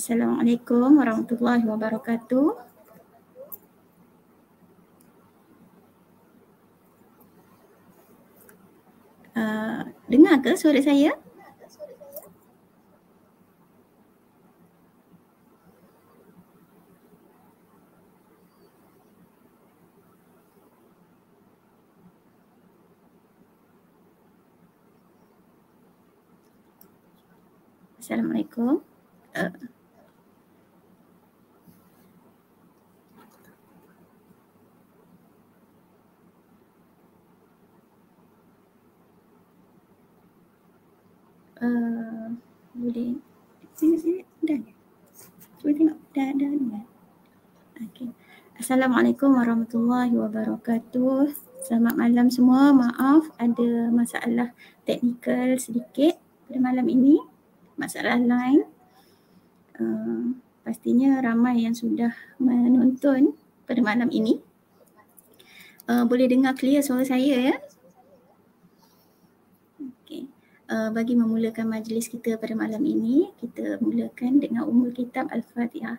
Assalamualaikum warahmatullahi wabarakatuh. Uh, dengar ke suara saya? Assalamualaikum. Assalamualaikum warahmatullahi wabarakatuh. Selamat malam semua. Maaf ada masalah teknikal sedikit pada malam ini. Masalah lain. Uh, pastinya ramai yang sudah menonton pada malam ini. Uh, boleh dengar clear suara saya ya? Okay. Uh, eh, bagi memulakan majlis kita pada malam ini, kita mulakan dengan umur kitab Al-Fatihah.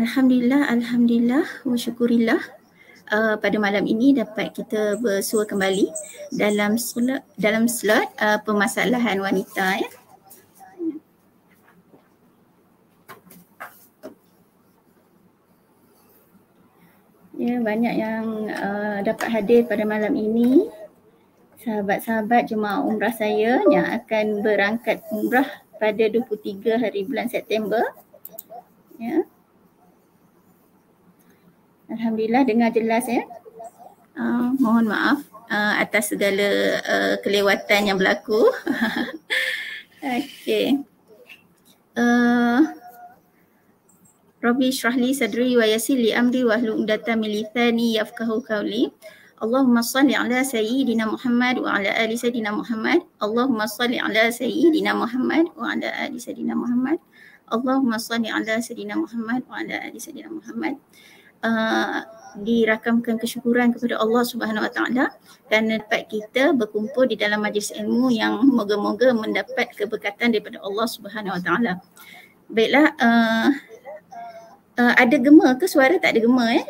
Alhamdulillah, Alhamdulillah, bersyukurillah uh, pada malam ini dapat kita bersua kembali dalam slot, dalam slot uh, permasalahan wanita ya. Ya, banyak yang uh, dapat hadir pada malam ini. Sahabat-sahabat jemaah umrah saya yang akan berangkat umrah pada 23 hari bulan September. Ya. Yeah. Alhamdulillah dengar jelas ya. Uh, mohon maaf uh, atas segala uh, kelewatan yang berlaku. Okey. Uh, Rabbi syrahli sadri wa yassirli amri wa hlu umdata milithani yafqahu qawli. Allahumma salli ala sayyidina Muhammad wa ala ali sayyidina Muhammad. Allahumma salli ala sayyidina Muhammad wa ala ali sayyidina Muhammad. Allahumma salli ala sayyidina Muhammad wa ala ali sayyidina Muhammad. Allahumma uh, dirakamkan kesyukuran kepada Allah Subhanahu Wa Taala kerana dapat kita berkumpul di dalam majlis ilmu yang moga-moga mendapat keberkatan daripada Allah Subhanahu Wa Taala. Baiklah uh, uh, ada gema ke suara tak ada gema eh?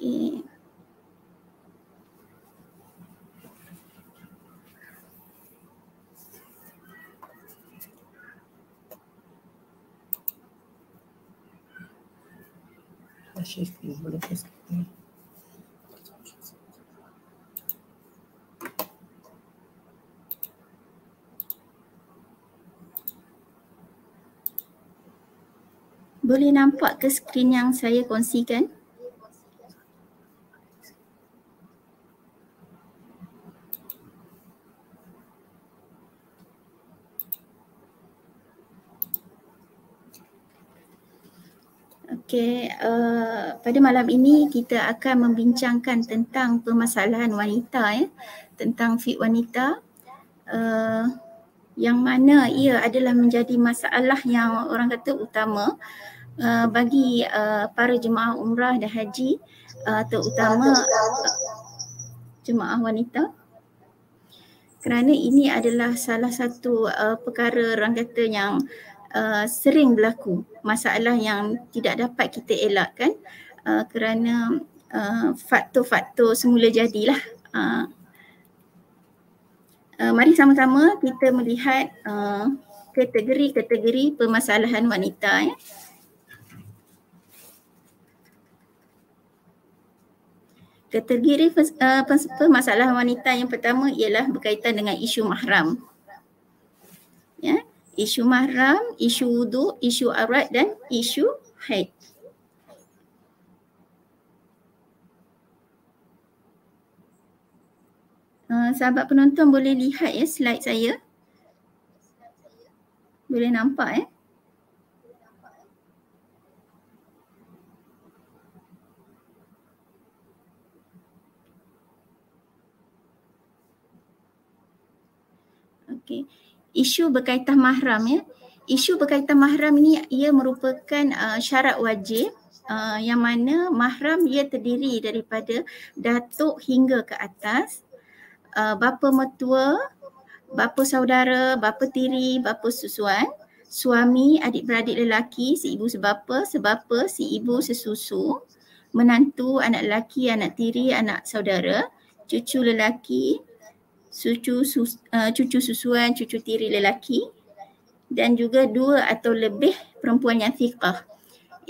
Okay. attacher ce que vous voulez. Qu'est-ce que Boleh nampak ke skrin yang saya kongsikan? Ya. Okay, uh, eh, pada malam ini kita akan membincangkan tentang permasalahan wanita ya, tentang fit wanita uh, yang mana ia adalah menjadi masalah yang orang kata utama uh, bagi uh, para jemaah umrah dan haji uh, terutama uh, jemaah wanita kerana ini adalah salah satu uh, perkara orang kata yang Uh, sering berlaku masalah yang tidak dapat kita elakkan uh, kerana uh, faktor-faktor semula jadilah. Uh, uh, mari sama-sama kita melihat uh, kategori-kategori permasalahan wanita. Ya. Kategori uh, wanita yang pertama ialah berkaitan dengan isu mahram. Ya, isu mahram, isu wudu, isu arat dan isu haid. Uh, sahabat penonton boleh lihat ya slide saya. Boleh nampak eh. Okay isu berkaitan mahram ya. Isu berkaitan mahram ini ia merupakan uh, syarat wajib Uh, yang mana mahram ia terdiri daripada datuk hingga ke atas uh, bapa metua, bapa saudara bapa tiri bapa susuan suami adik beradik lelaki si ibu sebapa sebapa si ibu sesusu menantu anak lelaki anak tiri anak saudara cucu lelaki cucu, sus, uh, cucu susuan, cucu tiri lelaki dan juga dua atau lebih perempuan yang thiqah.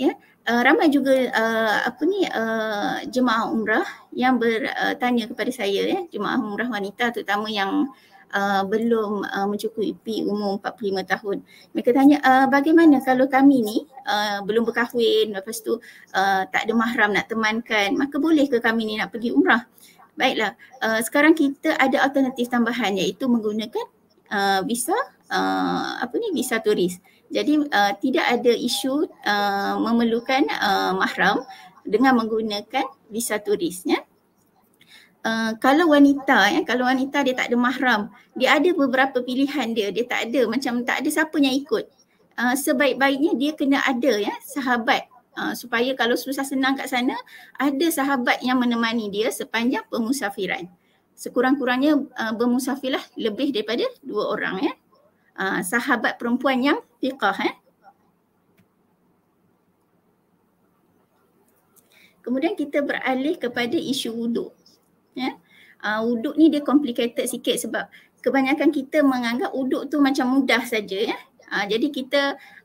Ya, uh, ramai juga uh, apa ni uh, jemaah umrah yang bertanya uh, kepada saya ya, jemaah umrah wanita terutama yang uh, belum uh, mencukupi umum 45 tahun. Mereka tanya uh, bagaimana kalau kami ni uh, belum berkahwin lepas tu uh, tak ada mahram nak temankan, maka boleh ke kami ni nak pergi umrah? baiklah uh, sekarang kita ada alternatif tambahan iaitu menggunakan uh, visa uh, apa ni visa turis jadi uh, tidak ada isu uh, memerlukan uh, mahram dengan menggunakan visa turis ya Uh, kalau wanita ya kalau wanita dia tak ada mahram dia ada beberapa pilihan dia dia tak ada macam tak ada siapa yang ikut uh, sebaik-baiknya dia kena ada ya sahabat uh, supaya kalau susah senang kat sana ada sahabat yang menemani dia sepanjang pemusafiran. Sekurang-kurangnya uh, bermusafirlah lebih daripada dua orang ya. Uh, sahabat perempuan yang fiqah ya. Eh. Kemudian kita beralih kepada isu wuduk. Ya. Uh, wuduk ni dia complicated sikit sebab kebanyakan kita menganggap wuduk tu macam mudah saja ya. Uh, jadi kita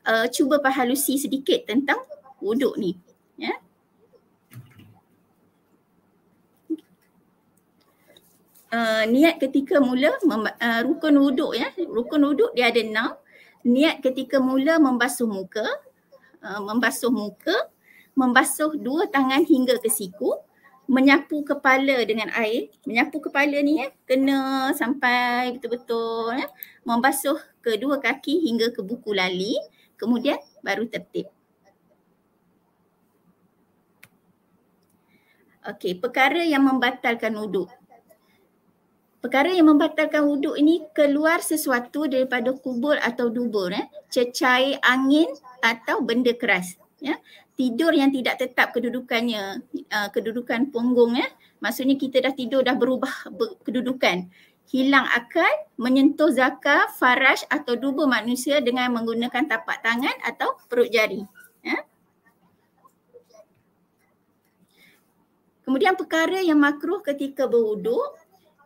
uh, cuba perhalusi sedikit tentang wuduk ni. Ya. Uh, niat ketika mula uh, rukun wuduk ya. Rukun wuduk dia ada enam. Niat ketika mula membasuh muka, uh, membasuh muka, membasuh dua tangan hingga ke siku, menyapu kepala dengan air. Menyapu kepala ni ya, kena sampai betul-betul ya. Membasuh kedua kaki hingga ke buku lali, kemudian baru tertib. Okey, perkara yang membatalkan wuduk. Perkara yang membatalkan wuduk ini keluar sesuatu daripada kubur atau dubur. Eh? Cecair angin atau benda keras. Ya? Tidur yang tidak tetap kedudukannya, uh, kedudukan punggung. Ya? Maksudnya kita dah tidur dah berubah ber- kedudukan. Hilang akal, menyentuh zakar, faraj atau dubur manusia dengan menggunakan tapak tangan atau perut jari. Ya? Kemudian perkara yang makruh ketika berwuduk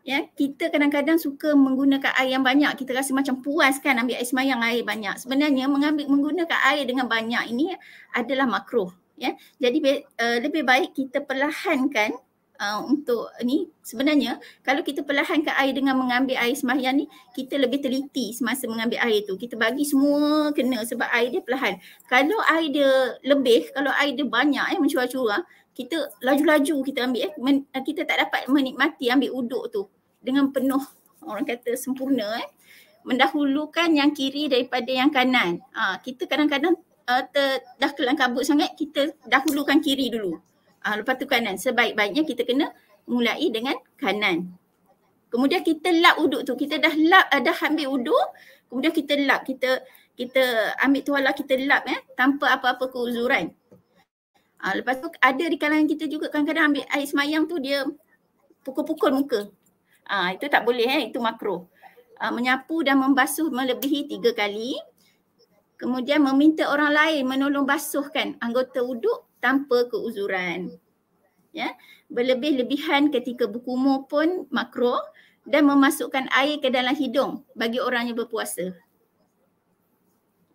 ya kita kadang-kadang suka menggunakan air yang banyak kita rasa macam puas kan ambil air sembahyang air banyak sebenarnya mengambil menggunakan air dengan banyak ini adalah makruh ya jadi uh, lebih baik kita perlahankan uh, untuk ni sebenarnya kalau kita perlahankan air dengan mengambil air sembahyang ni kita lebih teliti semasa mengambil air tu kita bagi semua kena sebab air dia perlahan kalau air dia lebih kalau air dia banyak eh mencurah-curah kita laju-laju kita ambil eh Men, eh, kita tak dapat menikmati ambil uduk tu dengan penuh orang kata sempurna eh mendahulukan yang kiri daripada yang kanan ha, kita kadang-kadang uh, ter, dah kelangkabut sangat kita dahulukan kiri dulu ha, lepas tu kanan sebaik-baiknya kita kena mulai dengan kanan kemudian kita lap uduk tu kita dah lap uh, dah ambil uduk kemudian kita lap kita kita ambil tuala kita lap eh tanpa apa-apa keuzuran Ha, lepas tu ada di kalangan kita juga kadang-kadang ambil air semayang tu dia pukul-pukul muka. Ha, itu tak boleh eh, itu makro. Ha, menyapu dan membasuh melebihi tiga kali. Kemudian meminta orang lain menolong basuhkan anggota uduk tanpa keuzuran. Ya? Berlebih-lebihan ketika berkumur pun makro dan memasukkan air ke dalam hidung bagi orang yang berpuasa.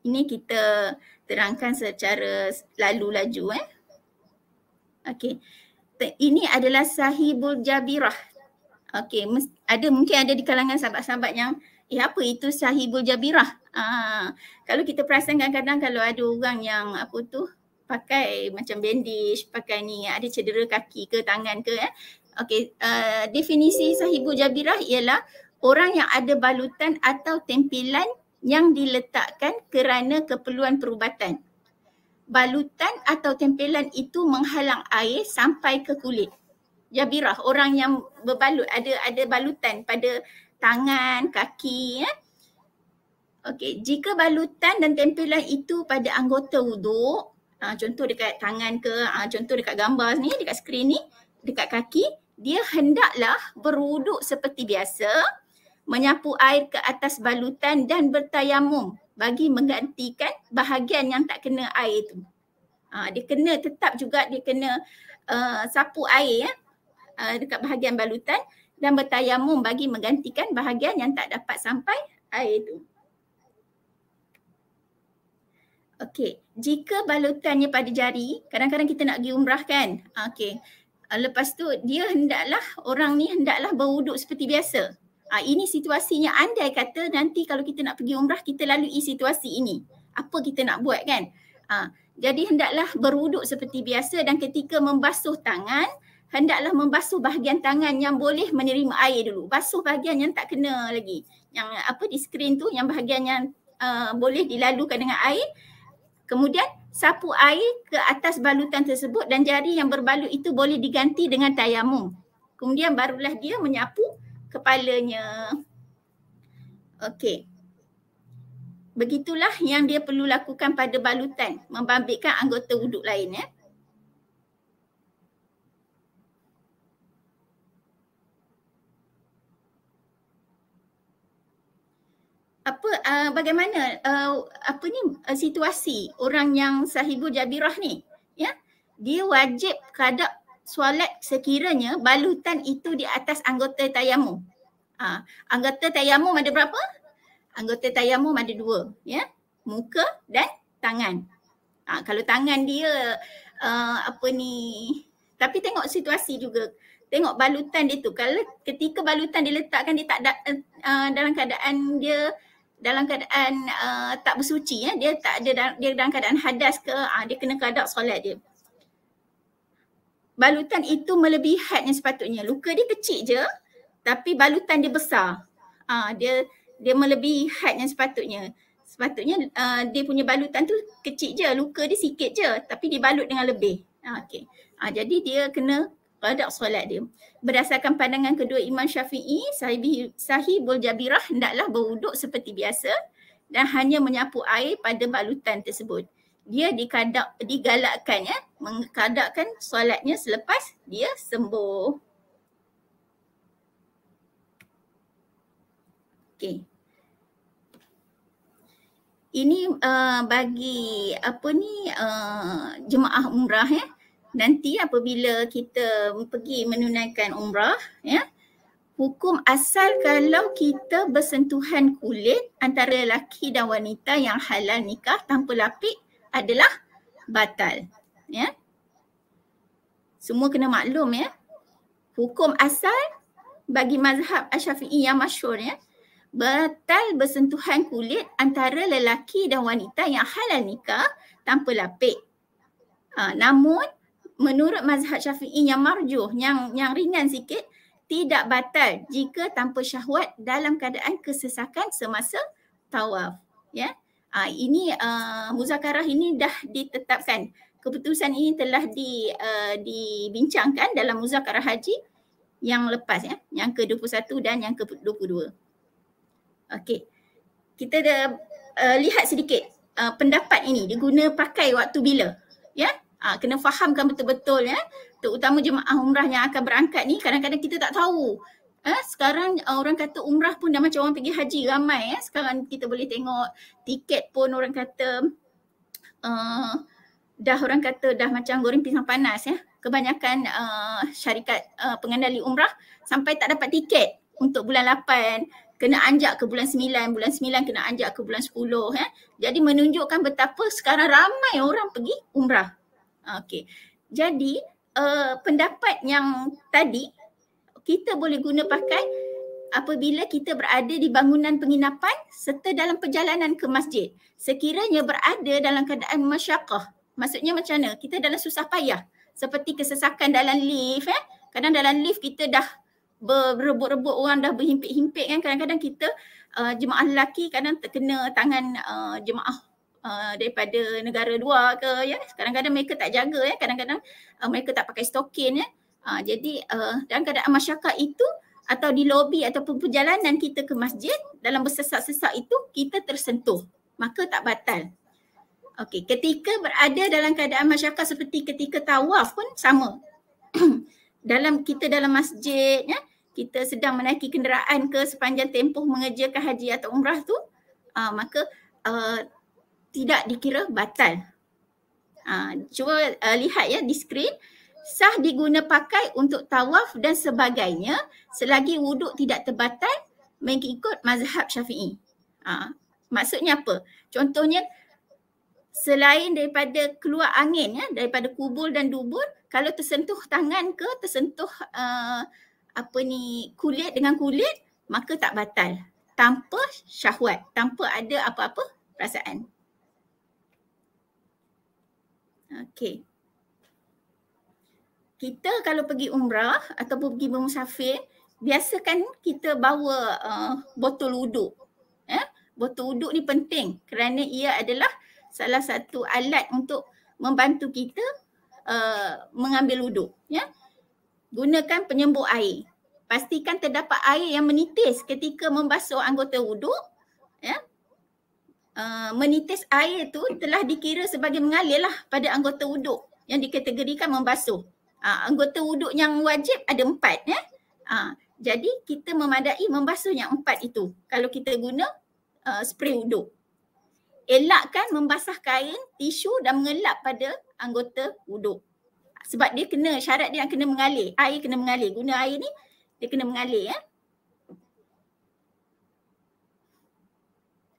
Ini kita terangkan secara lalu laju eh. Okey. Ini adalah Sahibul Jabirah. Okey, ada mungkin ada di kalangan sahabat-sahabat yang eh apa itu Sahibul Jabirah? Ah, kalau kita perasan kadang-kadang kalau ada orang yang apa tu pakai macam bandage, pakai ni ada cedera kaki ke tangan ke eh. Okey, uh, definisi Sahibul Jabirah ialah orang yang ada balutan atau tempilan yang diletakkan kerana keperluan perubatan balutan atau tempelan itu menghalang air sampai ke kulit. Jabirah orang yang berbalut ada ada balutan pada tangan, kaki ya. Okey, jika balutan dan tempelan itu pada anggota wuduk, ah, contoh dekat tangan ke, ah, contoh dekat gambar ni, dekat skrin ni, dekat kaki, dia hendaklah berwuduk seperti biasa, menyapu air ke atas balutan dan bertayamum bagi menggantikan bahagian yang tak kena air tu. Ha, dia kena tetap juga dia kena uh, sapu air ya, uh, dekat bahagian balutan dan bertayamum bagi menggantikan bahagian yang tak dapat sampai air tu. Okey, jika balutannya pada jari, kadang-kadang kita nak pergi umrah kan? Okey, uh, lepas tu dia hendaklah, orang ni hendaklah berwuduk seperti biasa uh, ini situasinya andai kata nanti kalau kita nak pergi umrah kita lalui situasi ini apa kita nak buat kan uh, jadi hendaklah beruduk seperti biasa dan ketika membasuh tangan hendaklah membasuh bahagian tangan yang boleh menerima air dulu basuh bahagian yang tak kena lagi yang apa di skrin tu yang bahagian yang uh, boleh dilalukan dengan air kemudian sapu air ke atas balutan tersebut dan jari yang berbalut itu boleh diganti dengan tayamum kemudian barulah dia menyapu kepalanya. Okey. Begitulah yang dia perlu lakukan pada balutan, membabitkan anggota wuduk lain ya. Apa uh, bagaimana uh, apa ni uh, situasi orang yang sahibu jabirah ni ya? Dia wajib kadak solat sekiranya balutan itu di atas anggota tayamu. Ha, anggota tayamu ada berapa? Anggota tayamu ada dua. Ya? Muka dan tangan. Ha, kalau tangan dia uh, apa ni tapi tengok situasi juga. Tengok balutan dia tu. Kalau ketika balutan diletakkan dia tak da, uh, dalam keadaan dia dalam keadaan uh, tak bersuci ya. Dia tak ada dia dalam keadaan hadas ke uh, dia kena kadak solat dia balutan itu melebihi had yang sepatutnya. Luka dia kecil je tapi balutan dia besar. Ha, dia dia melebihi had yang sepatutnya. Sepatutnya uh, dia punya balutan tu kecil je, luka dia sikit je tapi dibalut dengan lebih. Ha, ah, okay. ha, jadi dia kena radak solat dia. Berdasarkan pandangan kedua Imam Syafi'i, sahibul jabirah hendaklah berwuduk seperti biasa dan hanya menyapu air pada balutan tersebut dia dikadak digalakkan ya mengkadakkan solatnya selepas dia sembuh okey ini uh, bagi apa ni uh, jemaah umrah ya nanti apabila kita pergi menunaikan umrah ya hukum asal kalau kita bersentuhan kulit antara lelaki dan wanita yang halal nikah tanpa lapik adalah batal. Ya. Semua kena maklum ya. Hukum asal bagi mazhab Asyafi'i yang masyur ya. Batal bersentuhan kulit antara lelaki dan wanita yang halal nikah tanpa lapik. Ha, namun menurut mazhab Syafi'i yang marjuh yang yang ringan sikit tidak batal jika tanpa syahwat dalam keadaan kesesakan semasa tawaf ya Uh, ini uh, muzakarah ini dah ditetapkan. Keputusan ini telah di, uh, dibincangkan dalam muzakarah haji yang lepas ya, yang ke-21 dan yang ke-22. Okey. Kita dah uh, lihat sedikit uh, pendapat ini diguna pakai waktu bila. Ya? Uh, kena fahamkan betul-betul ya, terutama jemaah umrah yang akan berangkat ni kadang-kadang kita tak tahu Eh, sekarang ah, orang kata umrah pun dah macam orang pergi haji ramai eh. Sekarang kita boleh tengok tiket pun orang kata uh, dah orang kata dah macam goreng pisang panas ya. Kebanyakan uh, syarikat uh, pengendali umrah sampai tak dapat tiket untuk bulan 8 kena anjak ke bulan 9, bulan 9 kena anjak ke bulan 10 eh. Jadi menunjukkan betapa sekarang ramai orang pergi umrah. okay Jadi uh, pendapat yang tadi kita boleh guna pakai apabila kita berada di bangunan penginapan serta dalam perjalanan ke masjid. Sekiranya berada dalam keadaan masyakah, maksudnya macam mana? Kita dalam susah payah. Seperti kesesakan dalam lift. Eh? Kadang dalam lift kita dah berebut-rebut orang dah berhimpit-himpit kan. Kadang-kadang kita uh, jemaah lelaki kadang terkena tangan uh, jemaah Uh, daripada negara luar ke ya kadang-kadang mereka tak jaga ya kadang-kadang uh, mereka tak pakai stokin ya Uh, jadi uh, dalam keadaan masyarakat itu atau di lobi ataupun perjalanan kita ke masjid dalam bersesak-sesak itu kita tersentuh maka tak batal. Okey, ketika berada dalam keadaan masyarakat seperti ketika tawaf pun sama. dalam kita dalam masjid ya, kita sedang menaiki kenderaan ke sepanjang tempoh mengerjakan haji atau umrah tu uh, maka uh, tidak dikira batal. Uh, cuba uh, lihat ya di skrin sah diguna pakai untuk tawaf dan sebagainya selagi wuduk tidak terbatal mengikut mazhab syafi'i. Ha. Maksudnya apa? Contohnya selain daripada keluar angin ya, daripada kubul dan dubur, kalau tersentuh tangan ke tersentuh uh, apa ni kulit dengan kulit maka tak batal tanpa syahwat, tanpa ada apa-apa perasaan. Okay kita kalau pergi umrah atau pergi bermusafir biasakan kita bawa uh, botol uduk. eh botol uduk ni penting kerana ia adalah salah satu alat untuk membantu kita uh, mengambil uduk. ya gunakan penyembuh air pastikan terdapat air yang menitis ketika membasuh anggota uduk. ya uh, menitis air tu telah dikira sebagai mengalirlah pada anggota uduk yang dikategorikan membasuh uh, anggota wuduk yang wajib ada empat eh? uh, jadi kita memadai membasuh yang empat itu kalau kita guna uh, spray wuduk elakkan membasah kain tisu dan mengelap pada anggota wuduk sebab dia kena syarat dia kena mengalir air kena mengalir guna air ni dia kena mengalir ya eh?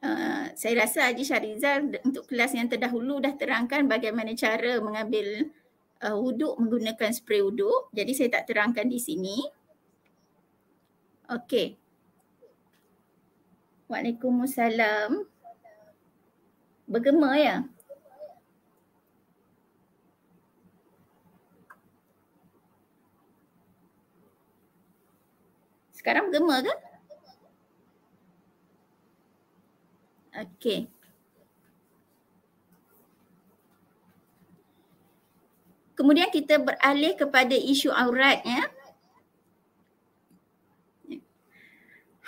Uh, saya rasa Haji Syarizal untuk kelas yang terdahulu dah terangkan bagaimana cara mengambil uh, wuduk menggunakan spray wuduk. Jadi saya tak terangkan di sini. Okey. Waalaikumsalam. Bergema ya? Sekarang bergema ke? Okey. Kemudian kita beralih kepada isu aurat ya.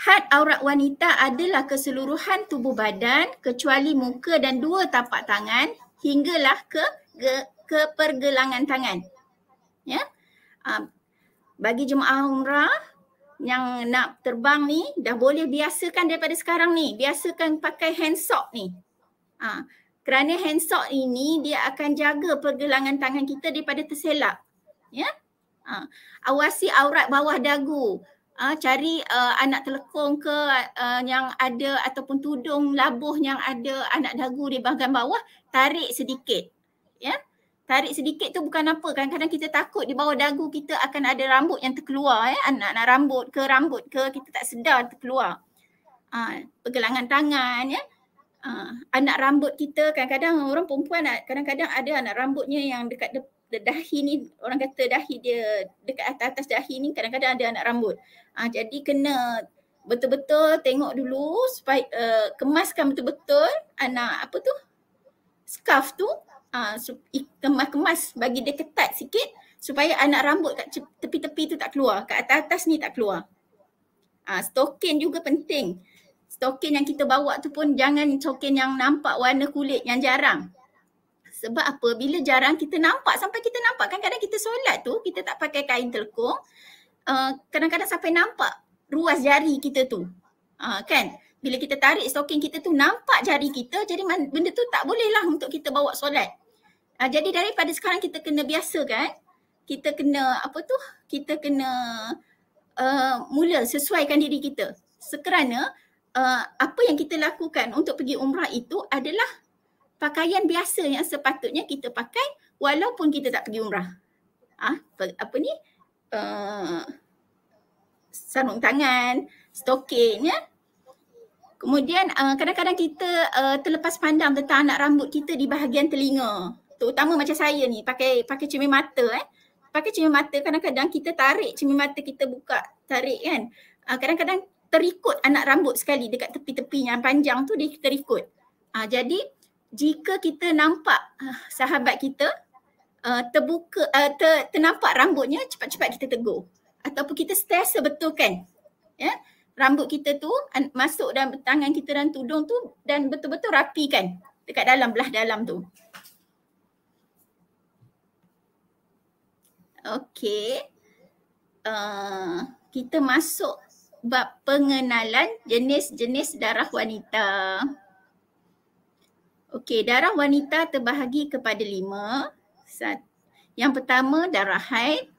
Had aurat wanita adalah keseluruhan tubuh badan kecuali muka dan dua tapak tangan hinggalah ke ke, ke pergelangan tangan. Ya. Um, bagi jemaah umrah yang nak terbang ni dah boleh biasakan daripada sekarang ni. Biasakan pakai hand sock ni. Ha kerana hand sock ini dia akan jaga pergelangan tangan kita daripada terselak ya ha. awasi aurat bawah dagu ha. cari uh, anak telekong ke uh, yang ada ataupun tudung labuh yang ada anak dagu di bahagian bawah tarik sedikit ya tarik sedikit tu bukan apa kadang-kadang kita takut di bawah dagu kita akan ada rambut yang terkeluar ya anak anak rambut ke rambut ke kita tak sedar terkeluar ha. pergelangan tangan ya uh, anak rambut kita kadang-kadang orang perempuan kadang-kadang ada anak rambutnya yang dekat de- de- dahi ni orang kata dahi dia dekat atas-atas dahi ni kadang-kadang ada anak rambut. Uh, jadi kena betul-betul tengok dulu supaya uh, kemaskan betul-betul anak apa tu scarf tu ah, kemas-kemas uh, bagi dia ketat sikit supaya anak rambut kat tepi-tepi tu tak keluar, kat atas-atas ni tak keluar. Ah uh, stokin juga penting token yang kita bawa tu pun jangan token yang nampak warna kulit yang jarang. Sebab apa? Bila jarang kita nampak sampai kita nampak kan kadang kita solat tu kita tak pakai kain telekung uh, kadang-kadang sampai nampak ruas jari kita tu. Uh, kan? Bila kita tarik stoking kita tu nampak jari kita jadi benda tu tak bolehlah untuk kita bawa solat. Uh, jadi daripada sekarang kita kena biasa kan? Kita kena apa tu? Kita kena uh, mula sesuaikan diri kita. Sekerana Eh, apa yang kita lakukan untuk pergi umrah itu adalah pakaian biasa yang sepatutnya kita pakai walaupun kita tak pergi umrah. Ah, ha, apa ni? Uh, sarung tangan, stoking ya. Kemudian uh, kadang-kadang kita uh, terlepas pandang tentang anak rambut kita di bahagian telinga. Terutama macam saya ni pakai pakai cermin mata eh. Pakai cermin mata kadang-kadang kita tarik cermin mata kita buka, tarik kan. Uh, kadang-kadang terikut anak rambut sekali dekat tepi-tepi yang panjang tu dia terikut. Uh, jadi jika kita nampak uh, sahabat kita uh, terbuka uh, ter, ternampak rambutnya cepat-cepat kita tegur ataupun kita stres stresa kan? Ya. Yeah? Rambut kita tu masuk dalam tangan kita dan tudung tu dan betul-betul rapi kan dekat dalam belah dalam tu. Okey. Uh, kita masuk bab pengenalan jenis-jenis darah wanita. Okey, darah wanita terbahagi kepada lima. Yang pertama darah haid,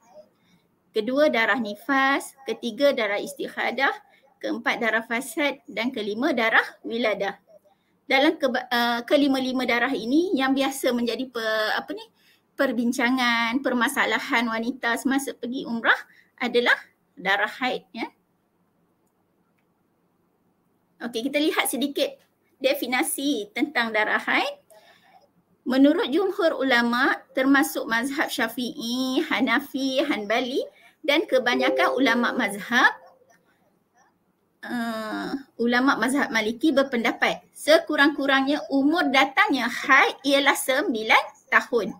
kedua darah nifas, ketiga darah istihadah, keempat darah fasad dan kelima darah wiladah. Dalam ke, uh, eh, kelima-lima darah ini yang biasa menjadi pe, apa ni perbincangan, permasalahan wanita semasa pergi umrah adalah darah haid ya. Yeah. Okey, kita lihat sedikit definisi tentang darah haid. Menurut jumhur ulama termasuk mazhab Syafi'i, Hanafi, Hanbali dan kebanyakan ulama mazhab uh, ulama mazhab Maliki berpendapat sekurang-kurangnya umur datangnya haid ialah 9 tahun.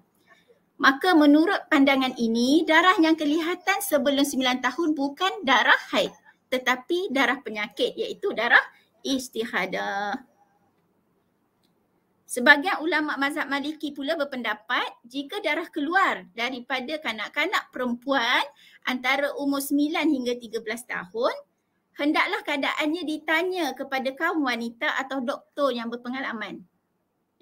Maka menurut pandangan ini darah yang kelihatan sebelum 9 tahun bukan darah haid tetapi darah penyakit iaitu darah Istihada. Sebagian ulama mazhab maliki pula berpendapat jika darah keluar daripada kanak-kanak perempuan antara umur 9 hingga 13 tahun, hendaklah keadaannya ditanya kepada kaum wanita atau doktor yang berpengalaman.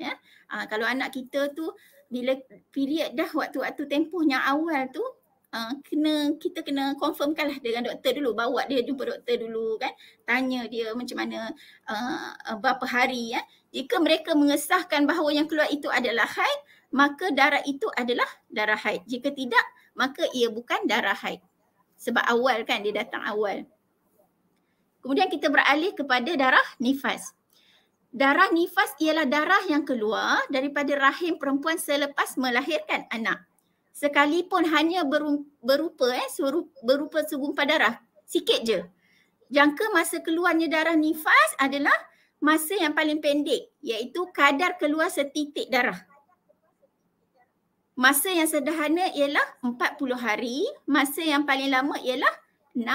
Ya? Ha, kalau anak kita tu bila period dah waktu-waktu tempuhnya awal tu uh, kena kita kena confirmkanlah dengan doktor dulu bawa dia jumpa doktor dulu kan tanya dia macam mana uh, berapa hari ya jika mereka mengesahkan bahawa yang keluar itu adalah haid maka darah itu adalah darah haid jika tidak maka ia bukan darah haid sebab awal kan dia datang awal kemudian kita beralih kepada darah nifas Darah nifas ialah darah yang keluar daripada rahim perempuan selepas melahirkan anak sekalipun hanya berupa eh berupa segumpal darah sikit je jangka masa keluarnya darah nifas adalah masa yang paling pendek iaitu kadar keluar setitik darah masa yang sederhana ialah 40 hari masa yang paling lama ialah 60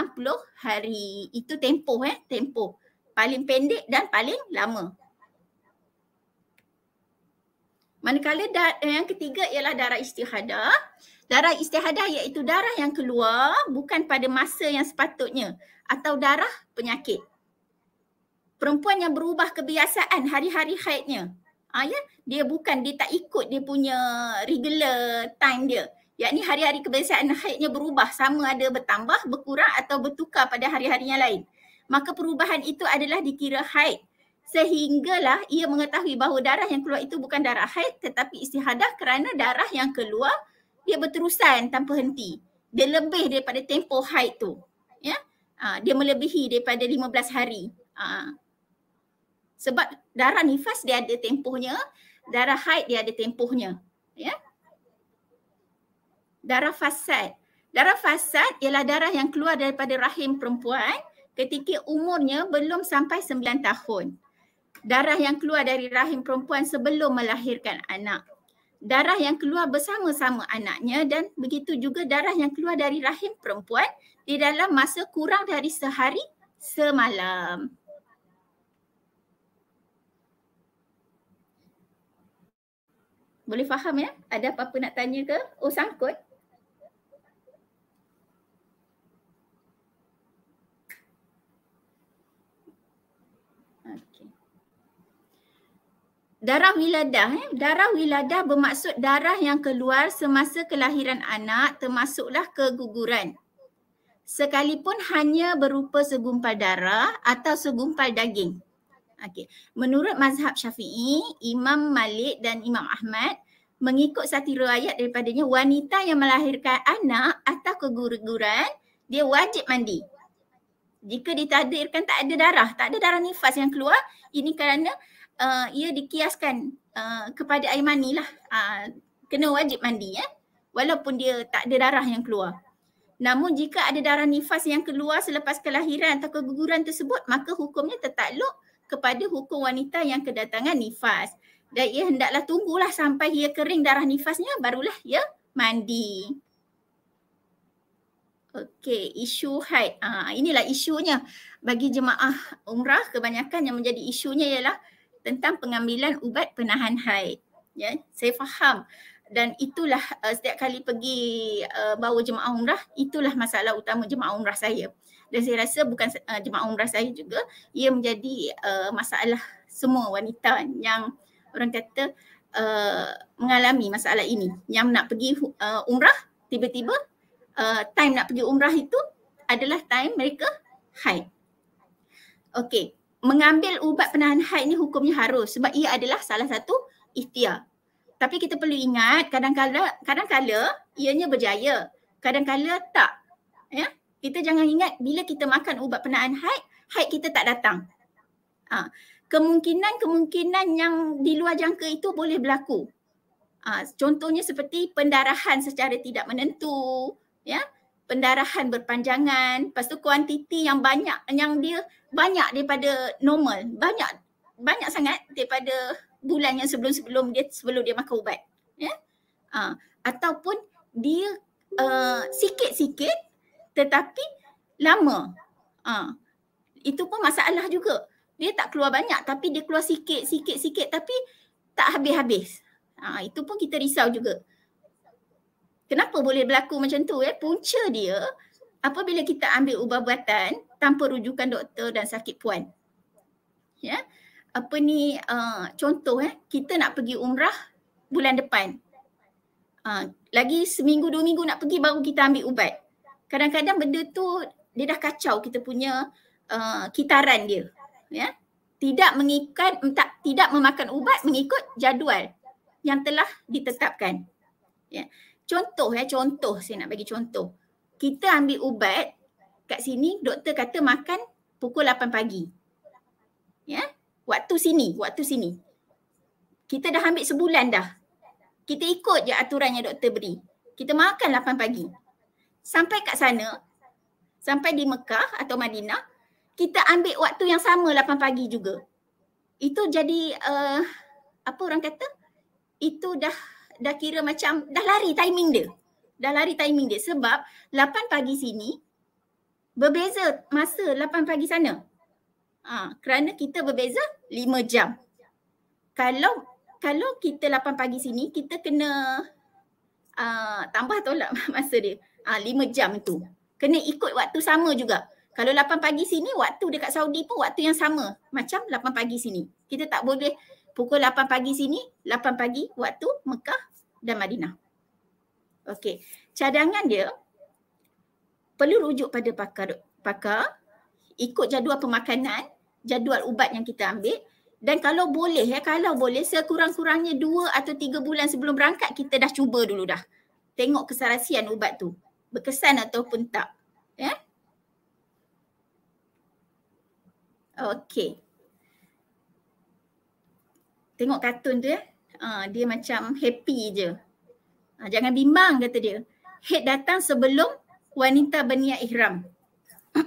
hari itu tempoh eh tempoh paling pendek dan paling lama Manakala da- yang ketiga ialah darah istihadah. Darah istihadah iaitu darah yang keluar bukan pada masa yang sepatutnya atau darah penyakit. Perempuan yang berubah kebiasaan hari-hari haidnya. Ha, ya? Dia bukan, dia tak ikut dia punya regular time dia. Yakni hari-hari kebiasaan haidnya berubah sama ada bertambah, berkurang atau bertukar pada hari-hari yang lain. Maka perubahan itu adalah dikira haid sehinggalah ia mengetahui bahawa darah yang keluar itu bukan darah haid tetapi istihadah kerana darah yang keluar dia berterusan tanpa henti. Dia lebih daripada tempo haid tu. Ya? Ha, dia melebihi daripada 15 hari. Ha. Sebab darah nifas dia ada tempohnya, darah haid dia ada tempohnya. Ya? Darah fasad. Darah fasad ialah darah yang keluar daripada rahim perempuan ketika umurnya belum sampai 9 tahun darah yang keluar dari rahim perempuan sebelum melahirkan anak. Darah yang keluar bersama-sama anaknya dan begitu juga darah yang keluar dari rahim perempuan di dalam masa kurang dari sehari semalam. Boleh faham ya? Ada apa-apa nak tanya ke? Oh sangkut? darah wiladah eh darah wiladah bermaksud darah yang keluar semasa kelahiran anak termasuklah keguguran sekalipun hanya berupa segumpal darah atau segumpal daging okey menurut mazhab syafi'i imam malik dan imam ahmad mengikut satu riwayat daripadanya wanita yang melahirkan anak atau keguguran dia wajib mandi jika ditadirkan tak ada darah tak ada darah nifas yang keluar ini kerana Uh, ia dikiaskan uh, kepada air mani lah. Uh, kena wajib mandi eh. Walaupun dia tak ada darah yang keluar. Namun jika ada darah nifas yang keluar selepas kelahiran atau keguguran tersebut maka hukumnya tertakluk kepada hukum wanita yang kedatangan nifas. Dan ia hendaklah tunggulah sampai ia kering darah nifasnya barulah ia mandi. Okey, isu haid. Ah, inilah isunya bagi jemaah umrah kebanyakan yang menjadi isunya ialah tentang pengambilan ubat penahan haid. Ya, saya faham dan itulah uh, setiap kali pergi uh, bawa jemaah umrah itulah masalah utama jemaah umrah saya. Dan saya rasa bukan uh, jemaah umrah saya juga ia menjadi uh, masalah semua wanita yang orang kata uh, mengalami masalah ini yang nak pergi uh, umrah tiba-tiba uh, time nak pergi umrah itu adalah time mereka haid. Okey, mengambil ubat penahan haid ni hukumnya harus sebab ia adalah salah satu ikhtiar. Tapi kita perlu ingat kadang-kadang kadang kala ianya berjaya, kadang kala tak. Ya? Kita jangan ingat bila kita makan ubat penahan haid, haid kita tak datang. Ha. Kemungkinan-kemungkinan yang di luar jangka itu boleh berlaku. Ha. contohnya seperti pendarahan secara tidak menentu, ya pendarahan berpanjangan, lepas tu kuantiti yang banyak yang dia banyak daripada normal, banyak banyak sangat daripada bulan yang sebelum-sebelum dia sebelum dia makan ubat. Ya. Yeah? Uh, ataupun dia uh, sikit-sikit tetapi lama. Uh, itu pun masalah juga. Dia tak keluar banyak tapi dia keluar sikit-sikit-sikit tapi tak habis-habis. Uh, itu pun kita risau juga kenapa boleh berlaku macam tu eh punca dia apabila kita ambil ubat buatan tanpa rujukan doktor dan sakit puan ya apa ni uh, contoh eh kita nak pergi umrah bulan depan uh, lagi seminggu dua minggu nak pergi baru kita ambil ubat kadang-kadang benda tu dia dah kacau kita punya uh, kitaran dia ya tidak mengikut mm, tak tidak memakan ubat mengikut jadual yang telah ditetapkan ya yeah contoh ya contoh saya nak bagi contoh kita ambil ubat kat sini doktor kata makan pukul 8 pagi ya waktu sini waktu sini kita dah ambil sebulan dah kita ikut je aturan yang doktor beri kita makan 8 pagi sampai kat sana sampai di Mekah atau Madinah kita ambil waktu yang sama 8 pagi juga itu jadi uh, apa orang kata itu dah dah kira macam dah lari timing dia. Dah lari timing dia sebab 8 pagi sini berbeza masa 8 pagi sana. Ha, kerana kita berbeza 5 jam. Kalau kalau kita 8 pagi sini kita kena uh, tambah tolak masa dia. Ah ha, 5 jam tu. Kena ikut waktu sama juga. Kalau 8 pagi sini waktu dekat Saudi pun waktu yang sama macam 8 pagi sini. Kita tak boleh pukul 8 pagi sini, 8 pagi waktu Mekah dan Madinah. Okey, cadangan dia perlu rujuk pada pakar pakar ikut jadual pemakanan, jadual ubat yang kita ambil dan kalau boleh ya, kalau boleh sekurang-kurangnya 2 atau 3 bulan sebelum berangkat kita dah cuba dulu dah. Tengok keserasian ubat tu. Berkesan ataupun tak. Ya. Okey tengok kartun tu ya. Uh, dia macam happy je. Uh, jangan bimbang kata dia. Hate datang sebelum wanita berniat ihram.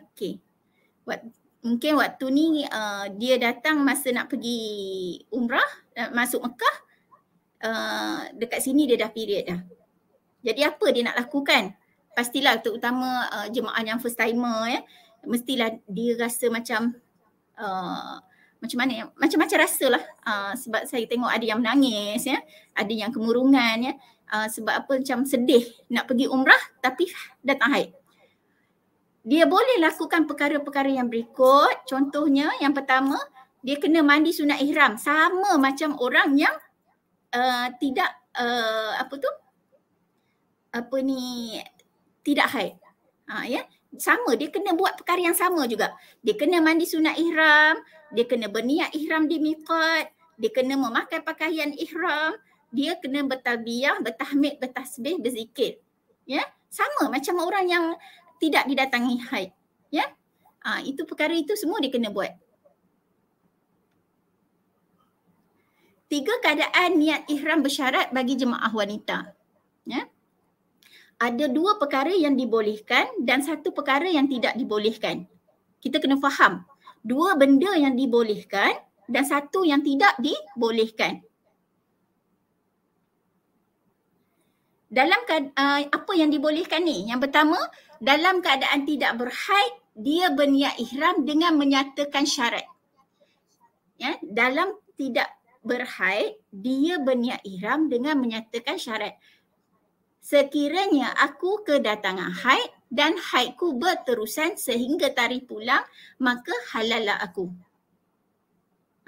okay. What, mungkin waktu ni uh, dia datang masa nak pergi umrah, masuk Mekah. Uh, dekat sini dia dah period dah. Jadi apa dia nak lakukan? Pastilah terutama uh, jemaah yang first timer ya. Mestilah dia rasa macam uh, macam mana ya macam-macam rasa lah uh, ah, sebab saya tengok ada yang menangis ya ada yang kemurungan ya uh, sebab apa macam sedih nak pergi umrah tapi datang haid dia boleh lakukan perkara-perkara yang berikut contohnya yang pertama dia kena mandi sunat ihram sama macam orang yang uh, tidak uh, apa tu apa ni tidak haid uh, ya sama dia kena buat perkara yang sama juga dia kena mandi sunat ihram dia kena berniat ihram di miqat, dia kena memakai pakaian ihram, dia kena bertalbiyah, bertahmid, bertasbih, berzikir. Ya? Sama macam orang yang tidak didatangi haid. Ya? Ha, itu perkara itu semua dia kena buat. Tiga keadaan niat ihram bersyarat bagi jemaah wanita. Ya? Ada dua perkara yang dibolehkan dan satu perkara yang tidak dibolehkan. Kita kena faham dua benda yang dibolehkan dan satu yang tidak dibolehkan. Dalam uh, apa yang dibolehkan ni? Yang pertama, dalam keadaan tidak berhaid, dia berniat ihram dengan menyatakan syarat. Ya, dalam tidak berhaid, dia berniat ihram dengan menyatakan syarat. Sekiranya aku kedatangan haid, dan haidku berterusan sehingga tarikh pulang maka halallah aku.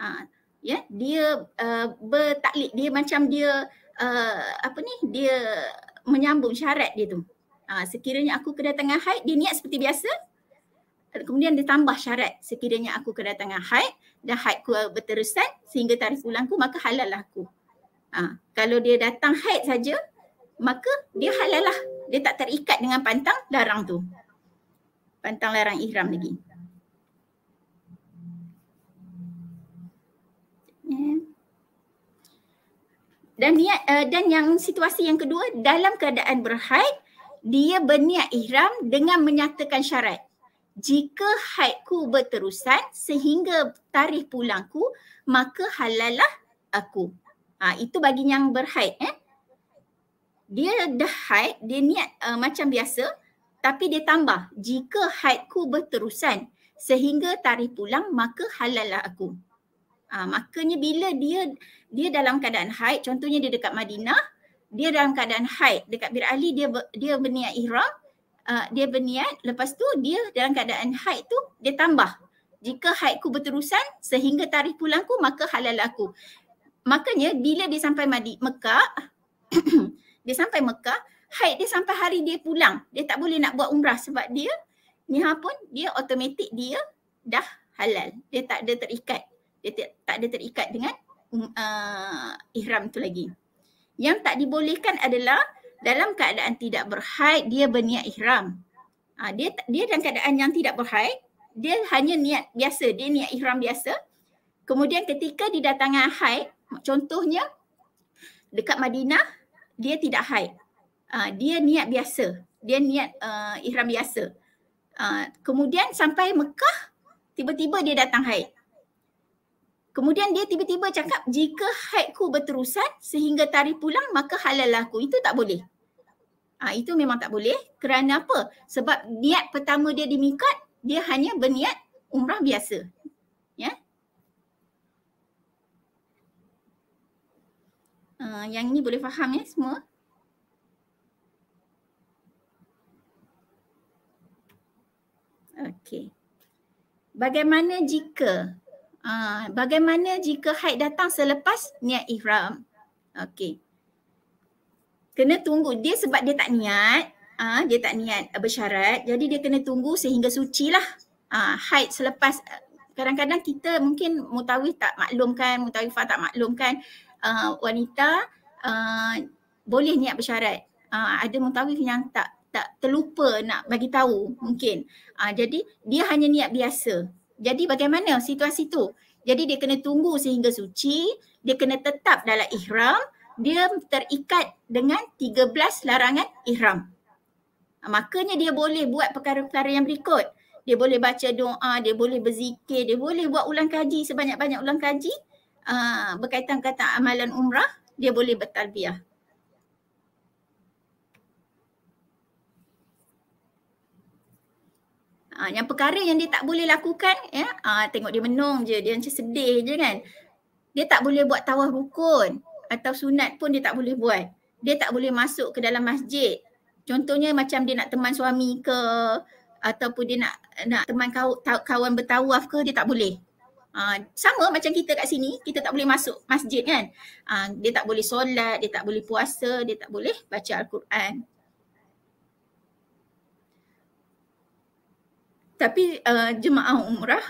Ha, ya dia uh, eh, bertaklik dia macam dia uh, apa ni dia menyambung syarat dia tu. Ha, sekiranya aku kedatangan haid dia niat seperti biasa kemudian ditambah syarat sekiranya aku kedatangan haid dan haidku berterusan sehingga tarikh pulangku maka halallah aku. Ha, kalau dia datang haid saja maka dia halallah lah dia tak terikat dengan pantang larang tu. Pantang larang ihram lagi. Ya. Dan niat uh, dan yang situasi yang kedua dalam keadaan berhaid dia berniat ihram dengan menyatakan syarat. Jika haidku berterusan sehingga tarikh pulangku maka halalah aku. Ha, itu bagi yang berhaid eh dia dah haid, dia niat uh, macam biasa tapi dia tambah jika haidku berterusan sehingga tarik pulang maka halallah aku. Uh, makanya bila dia dia dalam keadaan haid contohnya dia dekat Madinah dia dalam keadaan haid dekat Bir Ali dia dia berniat ihram uh, dia berniat lepas tu dia dalam keadaan haid tu dia tambah jika haidku berterusan sehingga tarikh pulangku maka halal aku makanya bila dia sampai Madi Mekah dia sampai Mekah, haid dia sampai hari dia pulang. Dia tak boleh nak buat umrah sebab dia ni pun dia automatik dia dah halal. Dia tak ada terikat. Dia tak, tak ada terikat dengan um, uh, ihram tu lagi. Yang tak dibolehkan adalah dalam keadaan tidak berhaid dia berniat ihram. Ha, dia dia dalam keadaan yang tidak berhaid dia hanya niat biasa, dia niat ihram biasa. Kemudian ketika didatangkan haid, contohnya dekat Madinah dia tidak haid. Uh, ah, dia niat biasa. Dia niat uh, ihram biasa. Uh, kemudian sampai Mekah, tiba-tiba dia datang haid. Kemudian dia tiba-tiba cakap, jika haidku berterusan sehingga tarik pulang, maka halal halalahku. Itu tak boleh. Ha, itu memang tak boleh. Kerana apa? Sebab niat pertama dia di mikat, dia hanya berniat umrah biasa. Uh, yang ini boleh faham ya semua? Okey. Bagaimana jika uh, bagaimana jika haid datang selepas niat ihram? Okey. Kena tunggu dia sebab dia tak niat, uh, dia tak niat bersyarat. Jadi dia kena tunggu sehingga suci lah uh, haid selepas kadang-kadang kita mungkin mutawif tak maklumkan, mutawifah tak maklumkan uh, wanita uh, boleh niat bersyarat. Uh, ada mutawif yang tak tak terlupa nak bagi tahu mungkin. Uh, jadi dia hanya niat biasa. Jadi bagaimana situasi tu? Jadi dia kena tunggu sehingga suci, dia kena tetap dalam ihram, dia terikat dengan 13 larangan ihram. Uh, makanya dia boleh buat perkara-perkara yang berikut. Dia boleh baca doa, dia boleh berzikir, dia boleh buat ulang kaji sebanyak-banyak ulang kaji uh, berkaitan kata amalan umrah dia boleh bertalbiah. Uh, ah, yang perkara yang dia tak boleh lakukan ya uh, tengok dia menung je dia macam sedih je kan. Dia tak boleh buat tawaf rukun atau sunat pun dia tak boleh buat. Dia tak boleh masuk ke dalam masjid. Contohnya macam dia nak teman suami ke ataupun dia nak nak teman kawan bertawaf ke dia tak boleh. Ah, sama macam kita kat sini, kita tak boleh masuk masjid kan. Uh, dia tak boleh solat, dia tak boleh puasa, dia tak boleh baca Al-Quran. Tapi uh, jemaah umrah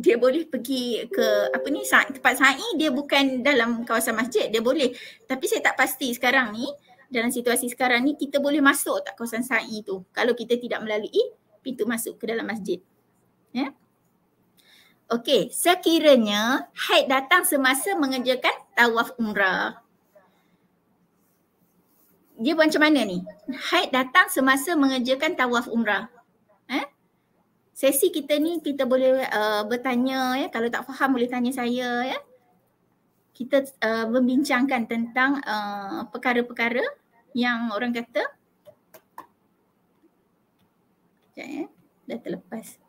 dia boleh pergi ke apa ni tempat sa'i dia bukan dalam kawasan masjid dia boleh tapi saya tak pasti sekarang ni dalam situasi sekarang ni kita boleh masuk tak kawasan sa'i tu kalau kita tidak melalui pintu masuk ke dalam masjid ya yeah? Okey, sekiranya haid datang semasa mengerjakan tawaf umrah. Dia macam mana ni? Haid datang semasa mengerjakan tawaf umrah. Eh? Sesi kita ni kita boleh uh, bertanya ya, kalau tak faham boleh tanya saya ya. Kita uh, membincangkan tentang uh, perkara-perkara yang orang kata. Sekejap ya, dah terlepas.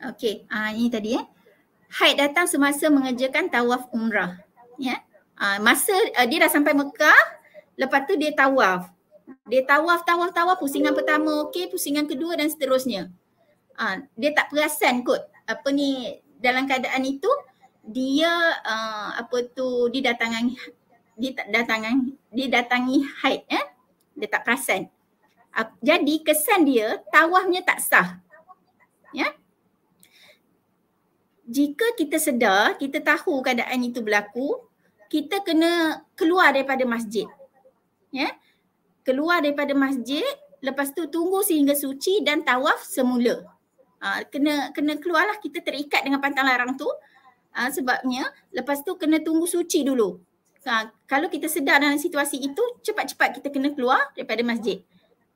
Okey, uh, ini tadi eh. Haid datang semasa mengerjakan tawaf umrah. Ya. Yeah. Uh, masa uh, dia dah sampai Mekah, lepas tu dia tawaf. Dia tawaf, tawaf, tawaf pusingan pertama, okey, pusingan kedua dan seterusnya. Uh, dia tak perasan kot apa ni dalam keadaan itu dia uh, apa tu didatangi didatangi, didatangi haid eh? dia tak perasan jadi kesan dia tawafnya tak sah ya jika kita sedar kita tahu keadaan itu berlaku kita kena keluar daripada masjid ya keluar daripada masjid lepas tu tunggu sehingga suci dan tawaf semula ha, kena kena keluarlah kita terikat dengan pantang larang tu ha, sebabnya lepas tu kena tunggu suci dulu Ha, kalau kita sedar dalam situasi itu, cepat-cepat kita kena keluar daripada masjid.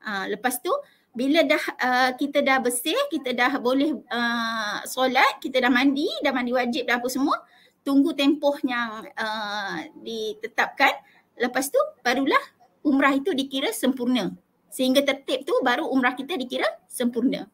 Ha, lepas tu, bila dah uh, kita dah bersih, kita dah boleh uh, solat, kita dah mandi, dah mandi wajib dah apa semua, tunggu tempoh yang uh, ditetapkan. Lepas tu, barulah umrah itu dikira sempurna. Sehingga tertib tu baru umrah kita dikira sempurna.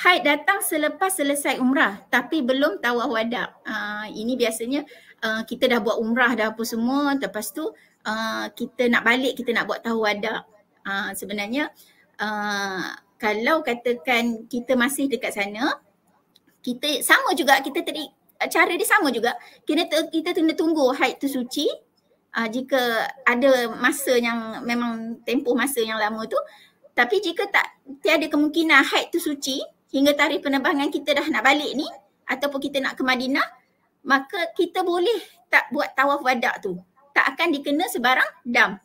haid datang selepas selesai umrah tapi belum tawaf wadak. Uh, ini biasanya uh, kita dah buat umrah dah apa semua lepas tu uh, kita nak balik kita nak buat tawaf wadak. Uh, sebenarnya uh, kalau katakan kita masih dekat sana kita sama juga kita teri, cara dia sama juga kita kita kena tunggu haid tu suci uh, jika ada masa yang memang tempoh masa yang lama tu tapi jika tak tiada kemungkinan haid tu suci hingga tarikh penerbangan kita dah nak balik ni ataupun kita nak ke Madinah maka kita boleh tak buat tawaf wadak tu tak akan dikena sebarang dam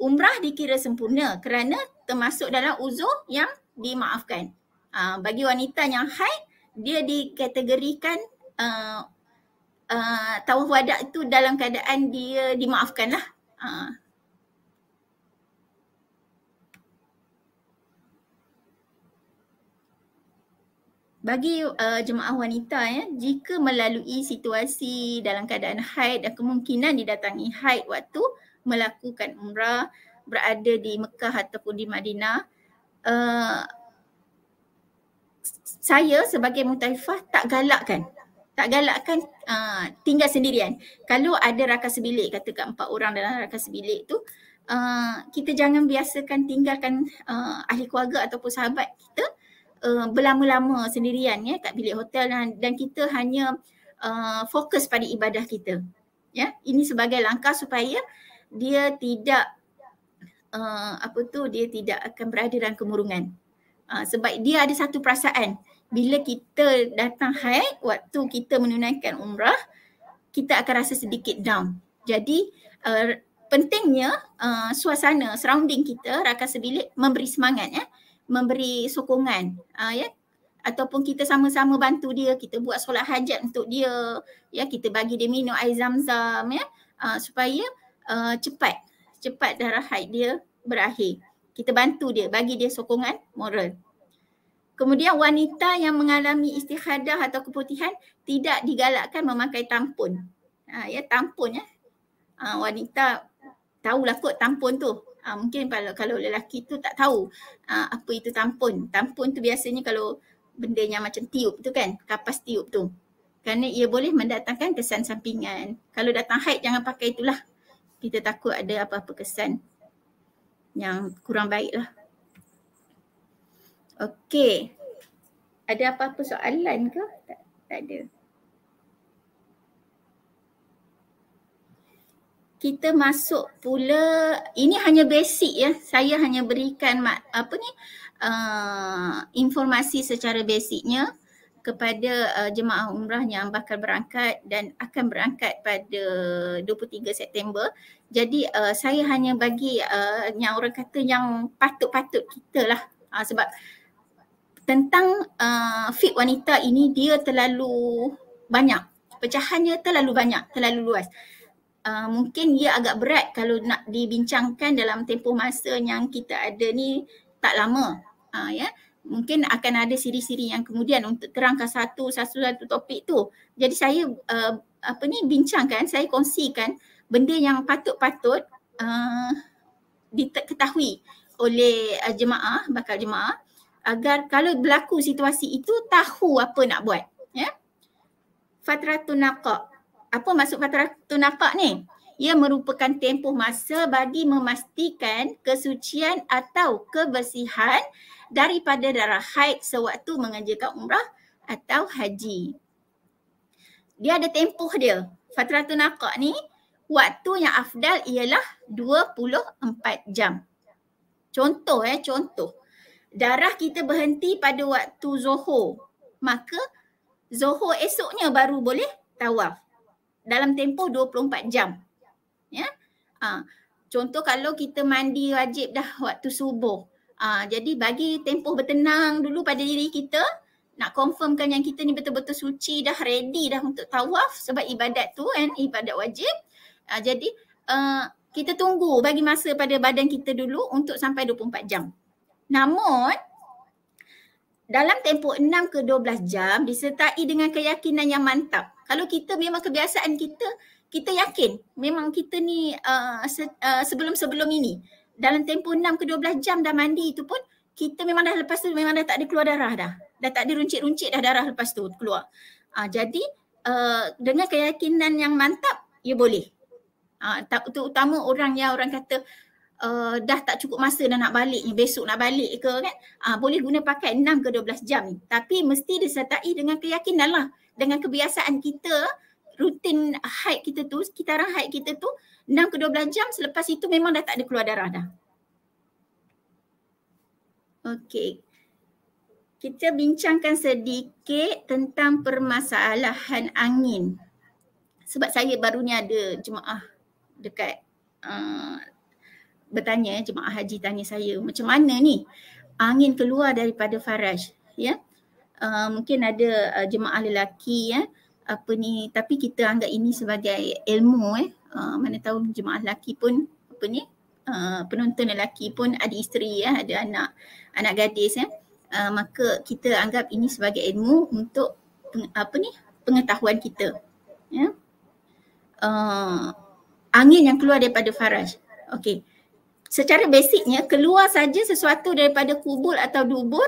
umrah dikira sempurna kerana termasuk dalam uzur yang dimaafkan ha, bagi wanita yang haid dia dikategorikan uh, uh, tawaf wadak tu dalam keadaan dia dimaafkan lah uh. bagi uh, jemaah wanita ya jika melalui situasi dalam keadaan haid dan kemungkinan didatangi haid waktu melakukan umrah berada di Mekah ataupun di Madinah uh, saya sebagai mutaifah tak galakkan tak galakkan uh, tinggal sendirian kalau ada rakan sebilik katakan empat orang dalam rakan sebilik tu uh, kita jangan biasakan tinggalkan uh, ahli keluarga ataupun sahabat kita uh, uh, berlama-lama sendirian ya kat bilik hotel dan, dan kita hanya uh, fokus pada ibadah kita. Ya, ini sebagai langkah supaya dia tidak uh, apa tu dia tidak akan berada dalam kemurungan. Uh, sebab dia ada satu perasaan bila kita datang haid waktu kita menunaikan umrah kita akan rasa sedikit down. Jadi uh, pentingnya uh, suasana surrounding kita rakan sebilik memberi semangat ya. Eh? memberi sokongan uh, ya ataupun kita sama-sama bantu dia kita buat solat hajat untuk dia ya kita bagi dia minum air zam ya uh, supaya uh, cepat cepat darah haid dia berakhir kita bantu dia bagi dia sokongan moral kemudian wanita yang mengalami istihadah atau keputihan tidak digalakkan memakai tampon uh, ya tampon ya uh, wanita tahulah kot tampon tu Uh, mungkin kalau kalau lelaki tu tak tahu uh, apa itu tampun. Tampun tu biasanya kalau benda yang macam tiup tu kan, kapas tiup tu. Kerana ia boleh mendatangkan kesan sampingan. Kalau datang haid jangan pakai itulah. Kita takut ada apa-apa kesan yang kurang baik lah. Okay. Ada apa-apa soalan ke? Tak, tak ada. kita masuk pula ini hanya basic ya saya hanya berikan apa ni uh, informasi secara basicnya kepada uh, jemaah umrah yang bakal berangkat dan akan berangkat pada 23 September. Jadi uh, saya hanya bagi uh, yang orang kata yang patut-patut kita lah uh, sebab tentang uh, fit wanita ini dia terlalu banyak. Pecahannya terlalu banyak, terlalu luas. Uh, mungkin ia agak berat kalau nak dibincangkan dalam tempoh masa yang kita ada ni tak lama uh, ya yeah. mungkin akan ada siri-siri yang kemudian untuk terangkan satu satu satu topik tu jadi saya uh, apa ni bincangkan saya kongsikan benda yang patut-patut uh, diketahui oleh uh, jemaah bakal jemaah agar kalau berlaku situasi itu tahu apa nak buat ya yeah. fatratun naqa apa maksud fatratu nafak ni? Ia merupakan tempoh masa bagi memastikan kesucian atau kebersihan daripada darah haid sewaktu mengerjakan umrah atau haji. Dia ada tempoh dia. Fatratu nafak ni waktu yang afdal ialah 24 jam. Contoh eh, contoh. Darah kita berhenti pada waktu zuhur. Maka zuhur esoknya baru boleh tawaf dalam tempoh 24 jam. Ya. Ha. Contoh kalau kita mandi wajib dah waktu subuh. Ha. Jadi bagi tempoh bertenang dulu pada diri kita nak confirmkan yang kita ni betul-betul suci dah ready dah untuk tawaf sebab ibadat tu kan ibadat wajib. Ha. Jadi uh, kita tunggu bagi masa pada badan kita dulu untuk sampai 24 jam. Namun dalam tempoh 6 ke 12 jam disertai dengan keyakinan yang mantap kalau kita memang kebiasaan kita kita yakin memang kita ni uh, uh sebelum-sebelum ini dalam tempoh 6 ke 12 jam dah mandi itu pun kita memang dah lepas tu memang dah tak ada keluar darah dah. Dah tak ada runcit-runcit dah darah lepas tu keluar. Uh, jadi uh, dengan keyakinan yang mantap ya boleh. Uh, terutama orang yang orang kata uh, dah tak cukup masa dah nak balik ni, besok nak balik ke kan, uh, boleh guna pakai 6 ke 12 jam ni. Tapi mesti disertai dengan keyakinan lah. Dengan kebiasaan kita, rutin haid kita tu, sekitaran haid kita tu, 6 ke 12 jam selepas itu memang dah tak ada keluar darah dah. Okey. Kita bincangkan sedikit tentang permasalahan angin. Sebab saya baru ni ada jemaah dekat uh, bertanya jemaah haji tanya saya macam mana ni angin keluar daripada faraj ya uh, mungkin ada uh, jemaah lelaki ya apa ni tapi kita anggap ini sebagai ilmu eh uh, mana tahu jemaah lelaki pun apa ni uh, penonton lelaki pun ada isteri ya ada anak anak gadis ya uh, maka kita anggap ini sebagai ilmu untuk peng, apa ni pengetahuan kita ya uh, angin yang keluar daripada faraj okey secara basicnya keluar saja sesuatu daripada kubur atau dubur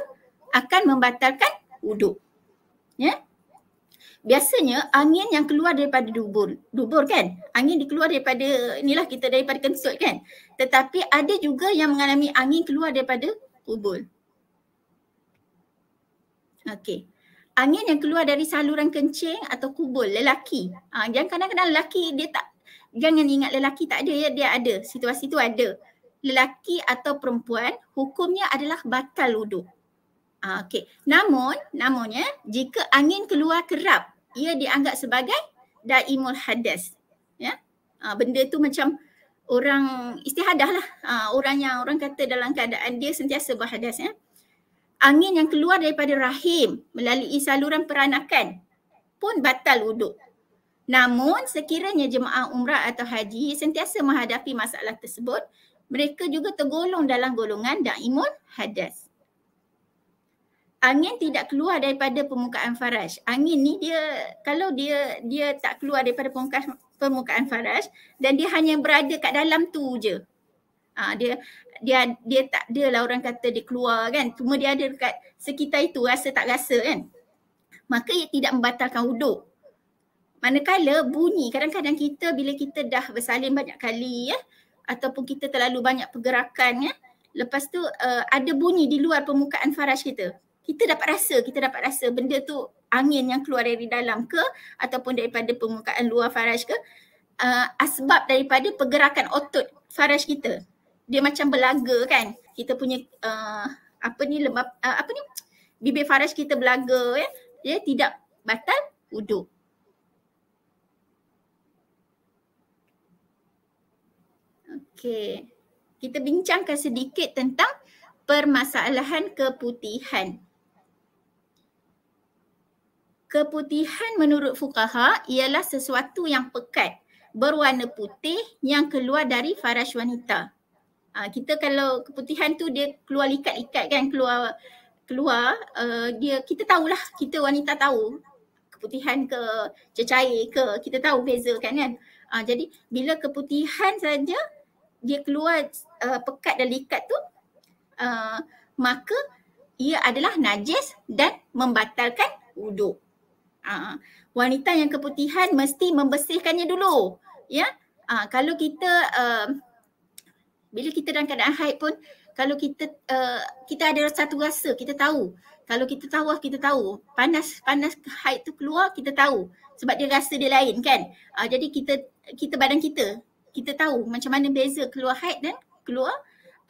akan membatalkan wuduk. Ya? Biasanya angin yang keluar daripada dubur, dubur kan? Angin dikeluar daripada inilah kita daripada kentut kan? Tetapi ada juga yang mengalami angin keluar daripada kubur. Okey. Angin yang keluar dari saluran kencing atau kubur lelaki. Ha, jangan kadang-kadang lelaki dia tak jangan ingat lelaki tak ada ya dia ada. Situasi tu ada lelaki atau perempuan hukumnya adalah batal wuduk. Ha, ah, okay. Namun, namunnya jika angin keluar kerap, ia dianggap sebagai daimul hadas. Ya? Ha, benda tu macam orang istihadah lah. Ha, orang yang orang kata dalam keadaan dia sentiasa berhadas. Ya? Angin yang keluar daripada rahim melalui saluran peranakan pun batal wuduk. Namun sekiranya jemaah umrah atau haji sentiasa menghadapi masalah tersebut, mereka juga tergolong dalam golongan daimun hadas. Angin tidak keluar daripada permukaan faraj. Angin ni dia kalau dia dia tak keluar daripada permukaan permukaan faraj dan dia hanya berada kat dalam tu je. Ha, dia dia dia tak ada lah orang kata dia keluar kan. Cuma dia ada dekat sekitar itu rasa tak rasa kan. Maka ia tidak membatalkan wuduk. Manakala bunyi kadang-kadang kita bila kita dah bersalin banyak kali ya ataupun kita terlalu banyak pergerakan ya. Lepas tu uh, ada bunyi di luar permukaan faraj kita. Kita dapat rasa, kita dapat rasa benda tu angin yang keluar dari dalam ke ataupun daripada permukaan luar faraj ke. Uh, asbab daripada pergerakan otot faraj kita. Dia macam belaga kan. Kita punya uh, apa ni lembab uh, apa ni bibir faraj kita belaga ya. Dia tidak batal wuduk. Okay. Kita bincangkan sedikit tentang permasalahan keputihan. Keputihan menurut fukaha ialah sesuatu yang pekat berwarna putih yang keluar dari faraj wanita. Ha, kita kalau keputihan tu dia keluar likat-likat kan keluar keluar uh, dia kita tahulah kita wanita tahu keputihan ke cecair ke kita tahu beza kan kan. Ha, jadi bila keputihan saja dia keluar uh, pekat dan likat tu uh, maka ia adalah najis dan membatalkan wuduk. Uh, wanita yang keputihan mesti membersihkannya dulu. Ya. Uh, kalau kita uh, bila kita dalam keadaan haid pun kalau kita uh, kita ada satu rasa, kita tahu. Kalau kita tahu, ah, kita tahu. Panas-panas haid tu keluar, kita tahu. Sebab dia rasa dia lain kan. Uh, jadi kita kita badan kita kita tahu macam mana beza keluar haid dan keluar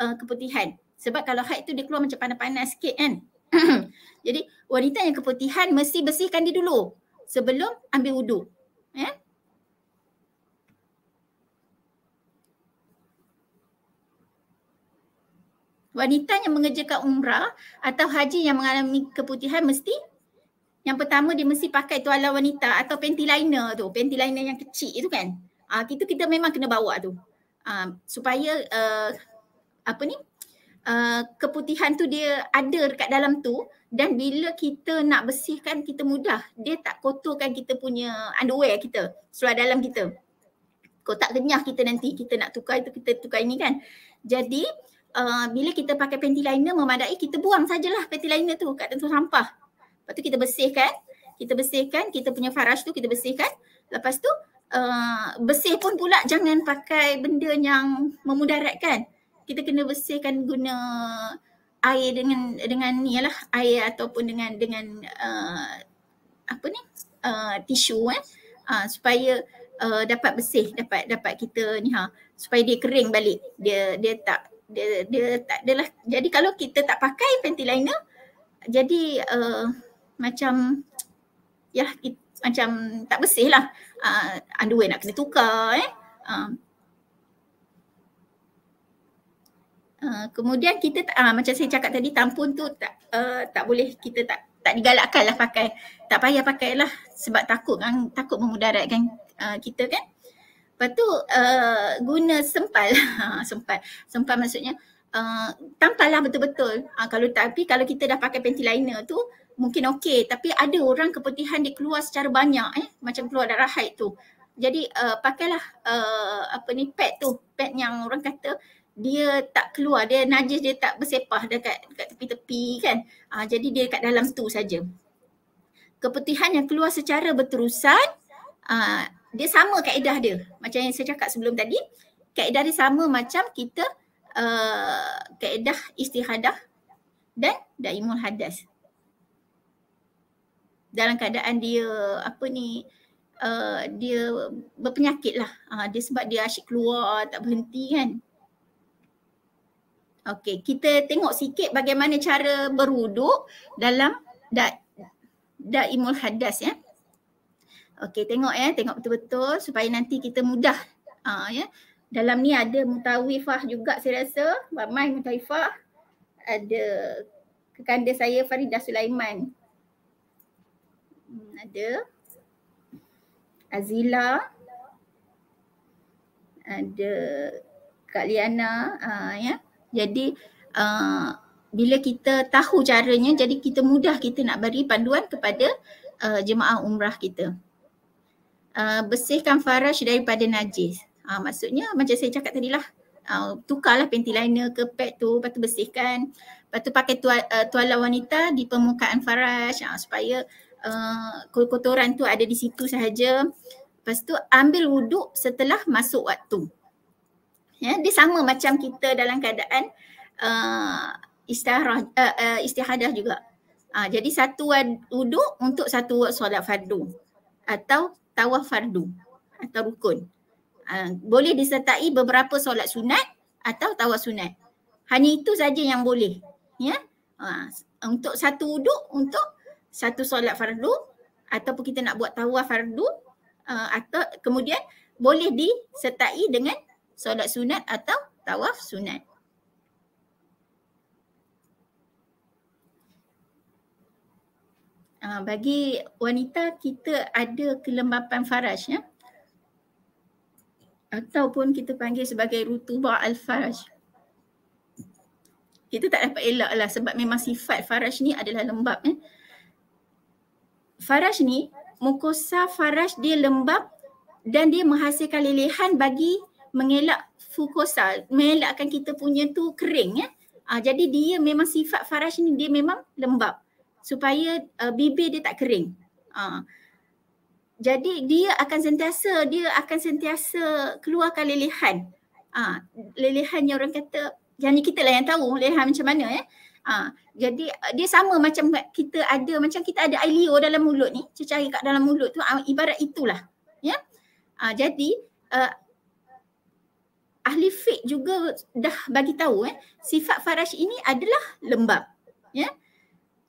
uh, keputihan. Sebab kalau haid tu dia keluar macam panas-panas sikit kan. Jadi wanita yang keputihan mesti bersihkan dia dulu sebelum ambil wudu. Ya? Eh? Wanita yang mengerjakan umrah atau haji yang mengalami keputihan mesti yang pertama dia mesti pakai tuala wanita atau panty liner tu. Panty liner yang kecil itu kan uh, kita kita memang kena bawa tu uh, supaya uh, apa ni uh, keputihan tu dia ada dekat dalam tu dan bila kita nak bersihkan kita mudah dia tak kotorkan kita punya underwear kita seluar dalam kita kotak kenyah kita nanti kita nak tukar itu kita tukar ini kan jadi uh, bila kita pakai panty liner memadai kita buang sajalah panty liner tu kat tempat sampah lepas tu kita bersihkan kita bersihkan kita punya farash tu kita bersihkan lepas tu Eh, bersih pun pula jangan pakai benda yang memudaratkan. Kita kena bersihkan guna air dengan dengan ni lah air ataupun dengan dengan uh, apa ni uh, tisu kan uh, supaya uh, dapat bersih dapat dapat kita ni ha supaya dia kering balik dia dia tak dia dia tak adalah jadi kalau kita tak pakai panty liner jadi uh, macam ya kita macam tak bersih lah. Uh, underwear nak kena tukar eh. Uh. Uh, kemudian kita tak, uh, macam saya cakap tadi tampon tu tak uh, tak boleh kita tak tak digalakkan lah pakai. Tak payah pakai lah sebab takut kan, takut memudaratkan uh, kita kan. Lepas tu uh, guna sempal. sempal. Sempal maksudnya uh, tampal lah betul-betul. Uh, kalau tapi kalau kita dah pakai panty liner tu mungkin okey tapi ada orang keputihan dia keluar secara banyak eh macam keluar darah haid tu. Jadi uh, pakailah uh, apa ni pad tu, pad yang orang kata dia tak keluar, dia najis dia tak bersepah dekat dekat tepi-tepi kan. Uh, jadi dia kat dalam tu saja. Keputihan yang keluar secara berterusan uh, dia sama kaedah dia. Macam yang saya cakap sebelum tadi, kaedah dia sama macam kita uh, kaedah istihadah dan daimul hadas dalam keadaan dia apa ni uh, dia berpenyakit lah uh, dia sebab dia asyik keluar tak berhenti kan Okey, kita tengok sikit bagaimana cara beruduk dalam dak dak daimul hadas ya. Okey, tengok ya, tengok betul-betul supaya nanti kita mudah uh, ya. Dalam ni ada mutawifah juga saya rasa, ramai mutawifah ada kekanda saya Farida Sulaiman Hmm, ada. Azila. Ada Kak Liana. Aa, ah, ya. Jadi aa, ah, bila kita tahu caranya jadi kita mudah kita nak beri panduan kepada uh, jemaah umrah kita. Uh, bersihkan faraj daripada najis. Ha, maksudnya macam saya cakap tadi lah uh, tukarlah panty liner ke pad tu lepas tu bersihkan lepas tu pakai tuala, uh, tuala wanita di permukaan faraj uh, supaya uh, kotoran tu ada di situ sahaja. Lepas tu ambil wuduk setelah masuk waktu. Ya, dia sama macam kita dalam keadaan uh, eh, istihara, uh, uh, eh, istihadah juga. Uh, jadi satu wuduk untuk satu solat fardu atau tawaf fardu atau rukun. Uh, boleh disertai beberapa solat sunat atau tawaf sunat. Hanya itu saja yang boleh. Ya. Uh, untuk satu wuduk untuk satu solat fardu ataupun kita nak buat tawaf fardu uh, atau kemudian boleh disertai dengan solat sunat atau tawaf sunat. Uh, bagi wanita kita ada kelembapan faraj ya. Ataupun kita panggil sebagai rutubah al-faraj kita tak dapat elak lah sebab memang sifat faraj ni adalah lembab eh faraj ni mukosa faraj dia lembab dan dia menghasilkan lelehan bagi mengelak fukosa mengelakkan kita punya tu kering ya ah, jadi dia memang sifat faraj ni dia memang lembab supaya uh, bibir dia tak kering ah. jadi dia akan sentiasa dia akan sentiasa keluarkan lelehan ah, lelehan yang orang kata yang kita lah yang tahu lelehan macam mana ya eh? Ha, jadi eh, dia sama macam kita ada macam kita ada air liur dalam mulut ni, cecair kat dalam mulut tu ah, ibarat itulah. Ya. Ha, jadi uh, ahli fiqh juga dah bagi tahu eh sifat faraj ini adalah lembab. Ya.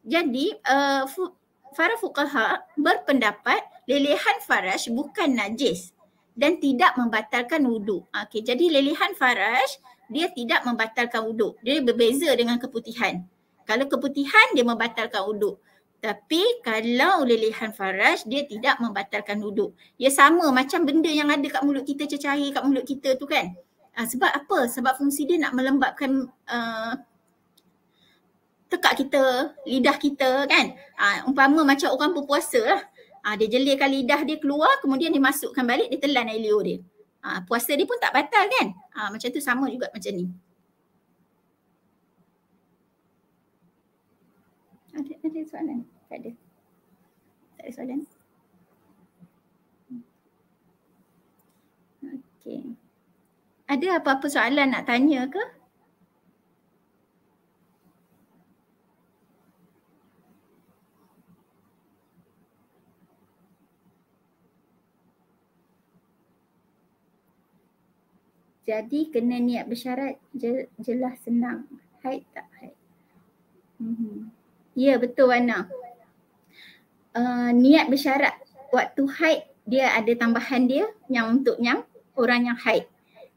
Jadi uh, fu- para fuqaha berpendapat lelehan faraj bukan najis dan tidak membatalkan wudu. Ha, okey, jadi lelehan faraj dia tidak membatalkan uduk. Dia berbeza dengan keputihan. Kalau keputihan dia membatalkan uduk. Tapi kalau lelehan faraj dia tidak membatalkan uduk. Dia sama macam benda yang ada kat mulut kita cecair kat mulut kita tu kan. Ha, sebab apa? Sebab fungsi dia nak melembabkan uh, tekak kita, lidah kita kan. Ha, umpama macam orang berpuasa lah. Ha, dia jelirkan lidah dia keluar kemudian dia masukkan balik dia telan air liur dia. Ha, puasa dia pun tak batal kan? Ha, macam tu sama juga macam ni. Ada, ada soalan? Tak ada. Tak ada soalan? Hmm. Okay. Ada apa-apa soalan nak tanya ke? Jadi kena niat bersyarat jelas senang. Haid tak haid? Mm-hmm. Ya betul Wana. Uh, niat bersyarat waktu haid dia ada tambahan dia yang untuk yang orang yang haid.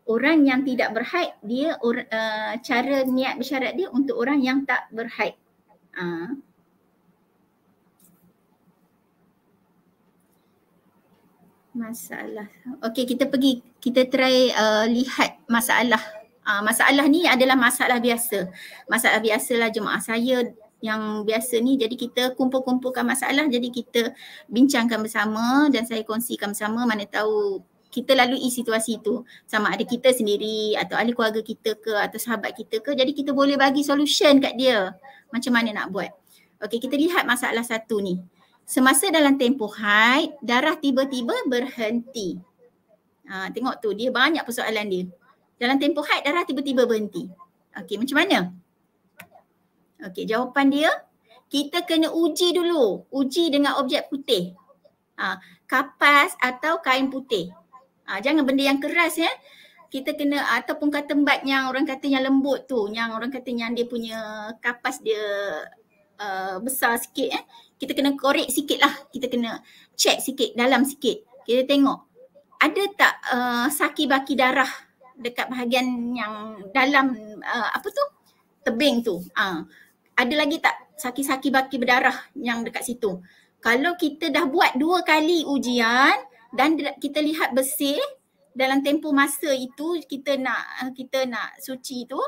Orang yang tidak berhaid dia uh, cara niat bersyarat dia untuk orang yang tak berhaid. Uh. Ah. masalah. Okey, kita pergi kita try uh, lihat masalah. Uh, masalah ni adalah masalah biasa. Masalah biasalah jemaah saya yang biasa ni jadi kita kumpul-kumpulkan masalah jadi kita bincangkan bersama dan saya kongsikan bersama mana tahu kita lalui situasi itu sama ada kita sendiri atau ahli keluarga kita ke atau sahabat kita ke jadi kita boleh bagi solution kat dia macam mana nak buat. Okey kita lihat masalah satu ni semasa dalam tempoh haid darah tiba-tiba berhenti. Ha, tengok tu dia banyak persoalan dia. Dalam tempoh haid darah tiba-tiba berhenti. Okey macam mana? Okey jawapan dia kita kena uji dulu. Uji dengan objek putih. Ha, kapas atau kain putih. Ha, jangan benda yang keras ya. Kita kena ataupun kata bat yang orang kata yang lembut tu. Yang orang kata yang dia punya kapas dia uh, besar sikit eh kita kena korek sikit lah. Kita kena check sikit, dalam sikit. Kita tengok ada tak uh, saki-baki darah dekat bahagian yang dalam uh, apa tu? Tebing tu. Uh, ada lagi tak saki-saki baki berdarah yang dekat situ? Kalau kita dah buat dua kali ujian dan kita lihat bersih dalam tempoh masa itu kita nak kita nak suci tu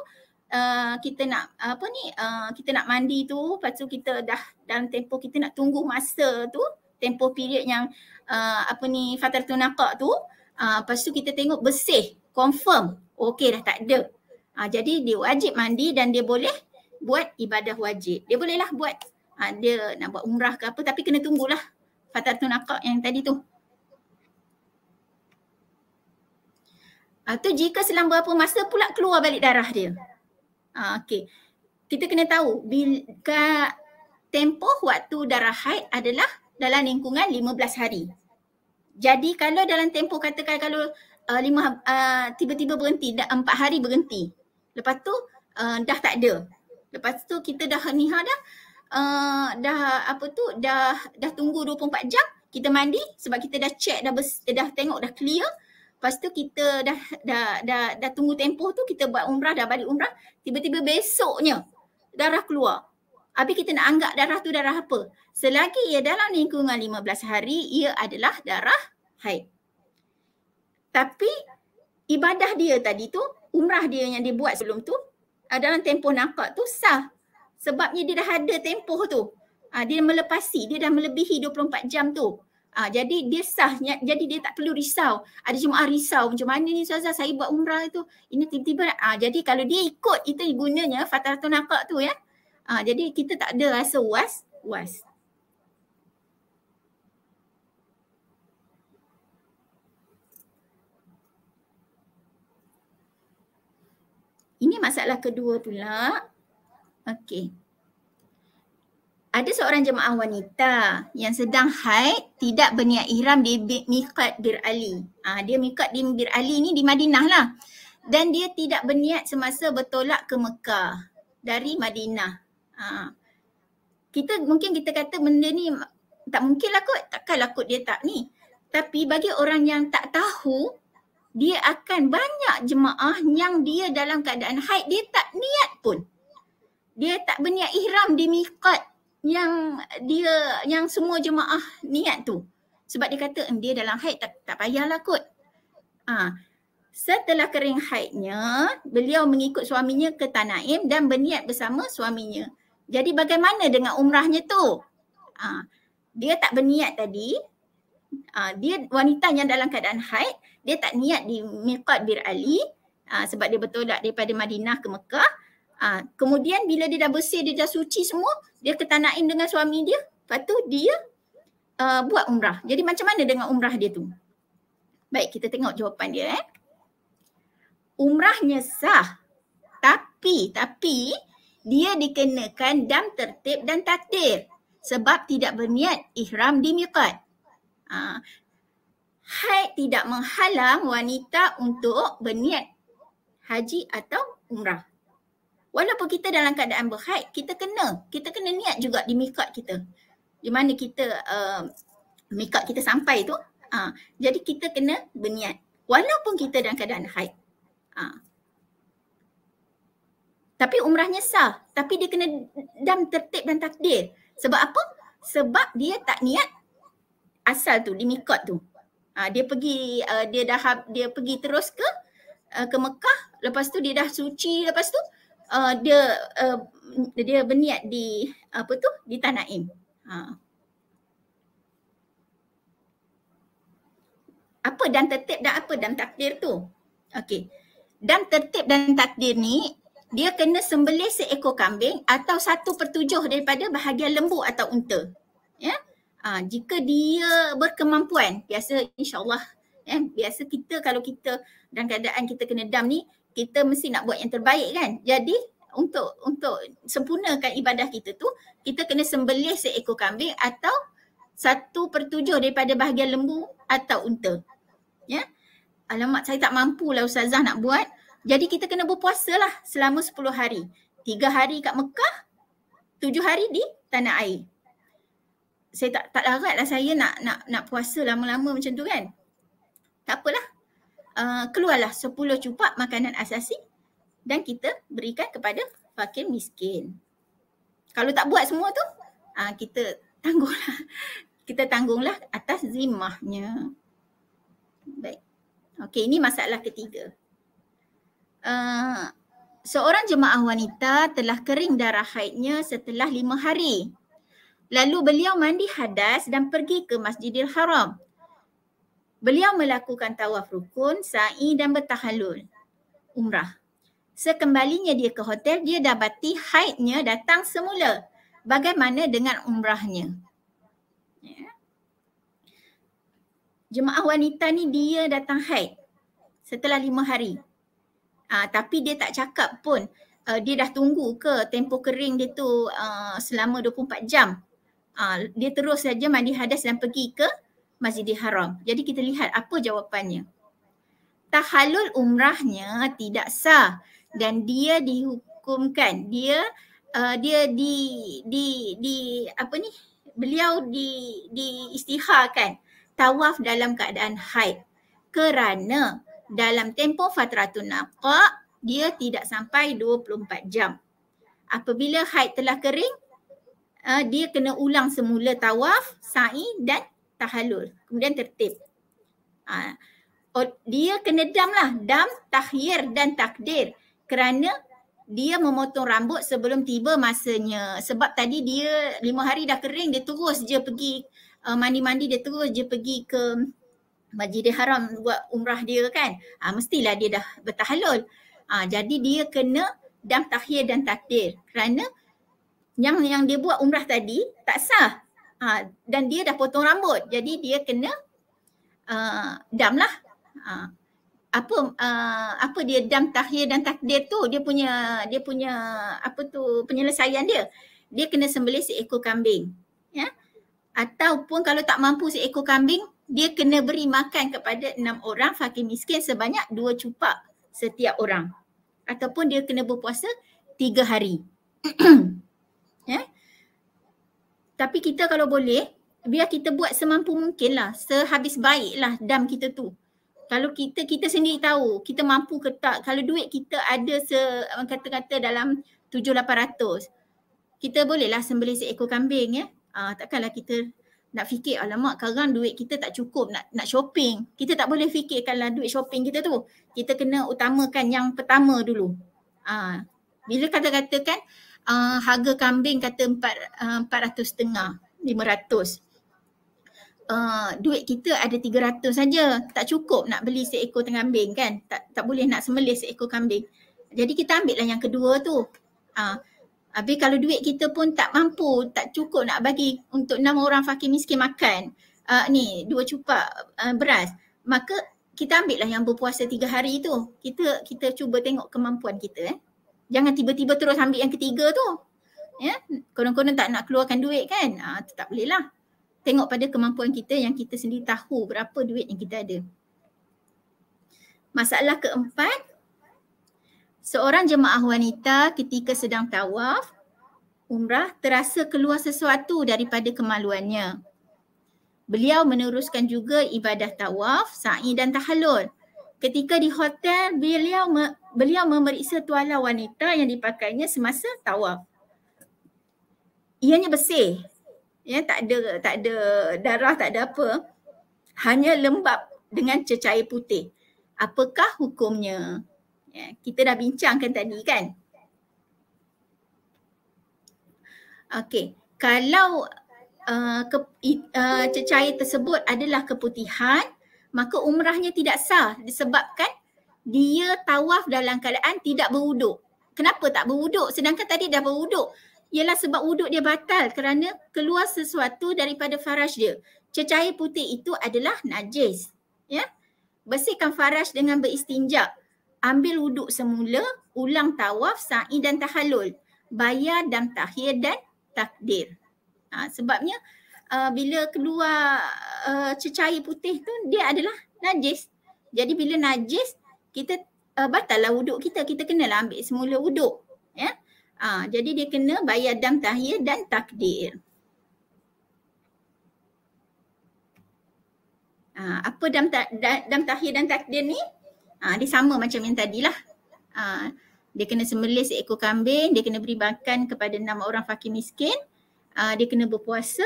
Uh, kita nak apa ni uh, kita nak mandi tu lepas tu kita dah dalam tempoh kita nak tunggu masa tu tempoh period yang uh, apa ni fatar tu uh, lepas tu kita tengok bersih confirm okey dah tak ada uh, jadi dia wajib mandi dan dia boleh buat ibadah wajib dia bolehlah buat uh, dia nak buat umrah ke apa tapi kena tunggulah fatar tu yang tadi tu atau uh, jika selang berapa masa pula keluar balik darah dia Uh, ah, okay. Kita kena tahu bila tempoh waktu darah haid adalah dalam lingkungan 15 hari. Jadi kalau dalam tempoh katakan kalau uh, lima, uh, tiba-tiba berhenti, empat hari berhenti. Lepas tu uh, dah tak ada. Lepas tu kita dah niha dah, uh, dah apa tu, dah dah tunggu 24 jam, kita mandi sebab kita dah check, dah, dah tengok, dah clear. Lepas tu kita dah dah dah dah, dah tunggu tempoh tu kita buat umrah dah balik umrah tiba-tiba besoknya darah keluar. Habis kita nak anggap darah tu darah apa? Selagi ia dalam lingkungan 15 hari ia adalah darah haid. Tapi ibadah dia tadi tu umrah dia yang dibuat sebelum tu ah, dalam tempoh nakak tu sah. Sebabnya dia dah ada tempoh tu. Ah, dia melepasi, dia dah melebihi 24 jam tu. Uh, jadi dia sah, jadi dia tak perlu risau. Ada jemaah risau macam mana ni Ustazah saya buat umrah itu. Ini tiba-tiba, uh, jadi kalau dia ikut itu gunanya fataratun akak tu ya. Uh, jadi kita tak ada rasa was, was. Ini masalah kedua pula. Okey ada seorang jemaah wanita yang sedang haid tidak berniat ihram di Miqat Bir Ali. Ah dia Miqat di Bir Ali ni di Madinah lah. Dan dia tidak berniat semasa bertolak ke Mekah dari Madinah. Ah kita mungkin kita kata benda ni tak mungkin lah kot. Takkan lah kot dia tak ni. Tapi bagi orang yang tak tahu dia akan banyak jemaah yang dia dalam keadaan haid dia tak niat pun. Dia tak berniat ihram di Miqat yang dia yang semua jemaah niat tu sebab dia kata dia dalam haid tak, tak payahlah kot ha. setelah kering haidnya beliau mengikut suaminya ke Tanaim dan berniat bersama suaminya jadi bagaimana dengan umrahnya tu ha. dia tak berniat tadi ha. dia wanita yang dalam keadaan haid dia tak niat di Miqat Bir Ali ha. sebab dia bertolak daripada Madinah ke Mekah Ha, kemudian bila dia dah bersih, dia dah suci semua, dia ketanain dengan suami dia. Lepas tu dia uh, buat umrah. Jadi macam mana dengan umrah dia tu? Baik, kita tengok jawapan dia eh. Umrahnya sah. Tapi, tapi dia dikenakan dam tertib dan tatir sebab tidak berniat ihram di miqat. Ha, haid tidak menghalang wanita untuk berniat haji atau umrah walaupun kita dalam keadaan berhaid, kita kena, kita kena niat juga di mikat kita. Di mana kita uh, mikat kita sampai tu, uh, jadi kita kena berniat walaupun kita dalam keadaan haid. Uh. Tapi umrahnya sah, tapi dia kena dam tertib dan takdir. Sebab apa? Sebab dia tak niat asal tu, di mikot tu. Ha, dia pergi, uh, dia dah, dia pergi terus ke uh, ke Mekah. Lepas tu dia dah suci, lepas tu uh, dia uh, dia berniat di apa tu di Tanaim. Ha. Apa dan tertib dan apa dan takdir tu? Okey. Dan tertib dan takdir ni dia kena sembelih seekor kambing atau satu pertujuh daripada bahagian lembu atau unta. Ya. Ha, jika dia berkemampuan, biasa insyaAllah Eh, biasa kita kalau kita dalam keadaan kita kena dam ni kita mesti nak buat yang terbaik kan. Jadi untuk untuk sempurnakan ibadah kita tu, kita kena sembelih seekor kambing atau satu per tujuh daripada bahagian lembu atau unta. Ya? Alamak saya tak mampu lah Ustazah nak buat. Jadi kita kena berpuasa lah selama sepuluh hari. Tiga hari kat Mekah, tujuh hari di tanah air. Saya tak tak larat lah saya nak nak nak puasa lama-lama macam tu kan. Tak apalah. Eh, keluarlah 10 cupak makanan asasi dan kita berikan kepada fakir miskin. Kalau tak buat semua tu, uh, kita tanggunglah. Kita tanggunglah atas zimahnya. Baik. Okey, ini masalah ketiga. Uh, seorang jemaah wanita telah kering darah haidnya setelah lima hari. Lalu beliau mandi hadas dan pergi ke Masjidil Haram. Beliau melakukan tawaf rukun, sa'i dan bertahalul. Umrah. Sekembalinya dia ke hotel, dia dapati haidnya datang semula. Bagaimana dengan umrahnya? Ya. Jemaah wanita ni dia datang haid setelah lima hari. Ha, tapi dia tak cakap pun uh, dia dah tunggu ke tempoh kering dia tu uh, selama 24 jam. Uh, dia terus saja mandi hadas dan pergi ke Masjidil Haram. Jadi kita lihat apa jawapannya. Tahalul umrahnya tidak sah dan dia dihukumkan. Dia uh, dia di di di apa ni? Beliau di di istiharkan tawaf dalam keadaan haid. Kerana dalam tempoh fatratun naqa dia tidak sampai 24 jam. Apabila haid telah kering, uh, dia kena ulang semula tawaf, sa'i dan tahalul. Kemudian tertib. Ha. Oh, dia kena dam lah. Dam, takhir dan takdir. Kerana dia memotong rambut sebelum tiba masanya. Sebab tadi dia lima hari dah kering, dia terus je pergi uh, mandi-mandi, dia terus je pergi ke Majidil Haram buat umrah dia kan. Ha, mestilah dia dah bertahalul. Ha, jadi dia kena dam tahyir dan takdir. Kerana yang yang dia buat umrah tadi tak sah ha, dan dia dah potong rambut jadi dia kena uh, dam lah ha, apa uh, apa dia dam tahir dan takdir tu dia punya dia punya apa tu penyelesaian dia dia kena sembelih seekor kambing ya ataupun kalau tak mampu seekor kambing dia kena beri makan kepada enam orang fakir miskin sebanyak dua cupak setiap orang ataupun dia kena berpuasa tiga hari ya yeah? Tapi kita kalau boleh, biar kita buat semampu mungkin lah, sehabis baik lah dam kita tu. Kalau kita kita sendiri tahu kita mampu ke tak, kalau duit kita ada se, kata-kata dalam tujuh lapan ratus, kita bolehlah sembelih seekor kambing ya. Ah, takkanlah kita nak fikir alamak sekarang duit kita tak cukup nak nak shopping. Kita tak boleh fikirkanlah duit shopping kita tu. Kita kena utamakan yang pertama dulu. Ah, bila kata-kata kan uh, harga kambing kata empat ah, empat ratus setengah lima ratus ah, duit kita ada tiga ratus saja tak cukup nak beli seekor tengah kambing kan tak tak boleh nak semelih seekor kambing jadi kita ambil lah yang kedua tu uh, Habis kalau duit kita pun tak mampu, tak cukup nak bagi untuk enam orang fakir miskin makan uh, ni dua cupak uh, beras, maka kita ambil lah yang berpuasa tiga hari tu. Kita kita cuba tengok kemampuan kita eh jangan tiba-tiba terus ambil yang ketiga tu. Ya, konon-konon tak nak keluarkan duit kan? Ah, ha, tak boleh lah. Tengok pada kemampuan kita yang kita sendiri tahu berapa duit yang kita ada. Masalah keempat, seorang jemaah wanita ketika sedang tawaf, umrah terasa keluar sesuatu daripada kemaluannya. Beliau meneruskan juga ibadah tawaf, sa'i dan tahalul ketika di hotel beliau me, beliau memeriksa tuala wanita yang dipakainya semasa tawaf. Ianya bersih. Ya tak ada tak ada darah tak ada apa. Hanya lembap dengan cecair putih. Apakah hukumnya? Ya, kita dah bincangkan tadi kan? Okey, kalau uh, ke, uh, cecair tersebut adalah keputihan maka umrahnya tidak sah disebabkan dia tawaf dalam keadaan tidak berwuduk. Kenapa tak berwuduk? Sedangkan tadi dah berwuduk. Ialah sebab wuduk dia batal kerana keluar sesuatu daripada faraj dia. Cecair putih itu adalah najis. Ya? Bersihkan faraj dengan beristinja. Ambil wuduk semula, ulang tawaf, sa'i dan tahallul, Bayar dan tahir dan takdir. Ha, sebabnya uh, bila keluar uh, cecair putih tu dia adalah najis. Jadi bila najis kita uh, batallah wuduk kita. Kita kenalah ambil semula wuduk. Ya? Uh, jadi dia kena bayar dam tahir dan takdir. Uh, apa dam, ta- dam tahir dan takdir ni? Uh, dia sama macam yang tadilah. Uh, dia kena sembelih seekor kambing. Dia kena beri makan kepada enam orang fakir miskin. Uh, dia kena berpuasa.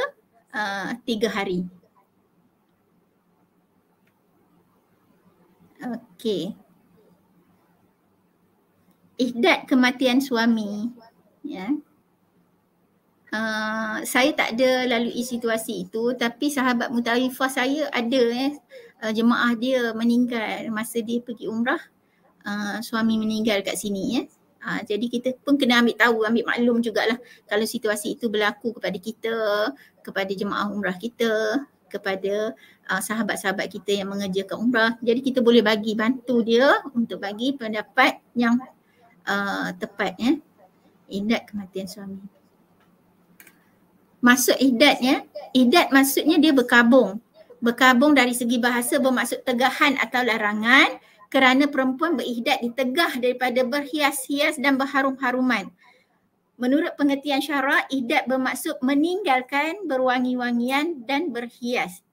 Ah, tiga hari. Okey. Ihdat kematian suami. Ya. Yeah. Uh, saya tak ada lalui situasi itu tapi sahabat mutawifah saya ada eh, uh, jemaah dia meninggal masa dia pergi umrah uh, suami meninggal kat sini ya. Eh. Ha, jadi kita pun kena ambil tahu, ambil maklum jugalah kalau situasi itu berlaku kepada kita, kepada jemaah umrah kita, kepada uh, sahabat-sahabat kita yang mengerjakan umrah. Jadi kita boleh bagi bantu dia untuk bagi pendapat yang uh, tepat ya. Idat kematian suami. Masuk idat ya, idat maksudnya dia berkabung. Berkabung dari segi bahasa bermaksud tegahan atau larangan kerana perempuan berihdat ditegah daripada berhias-hias dan berharum-haruman. Menurut pengertian syarak, ihdat bermaksud meninggalkan berwangi-wangian dan berhias.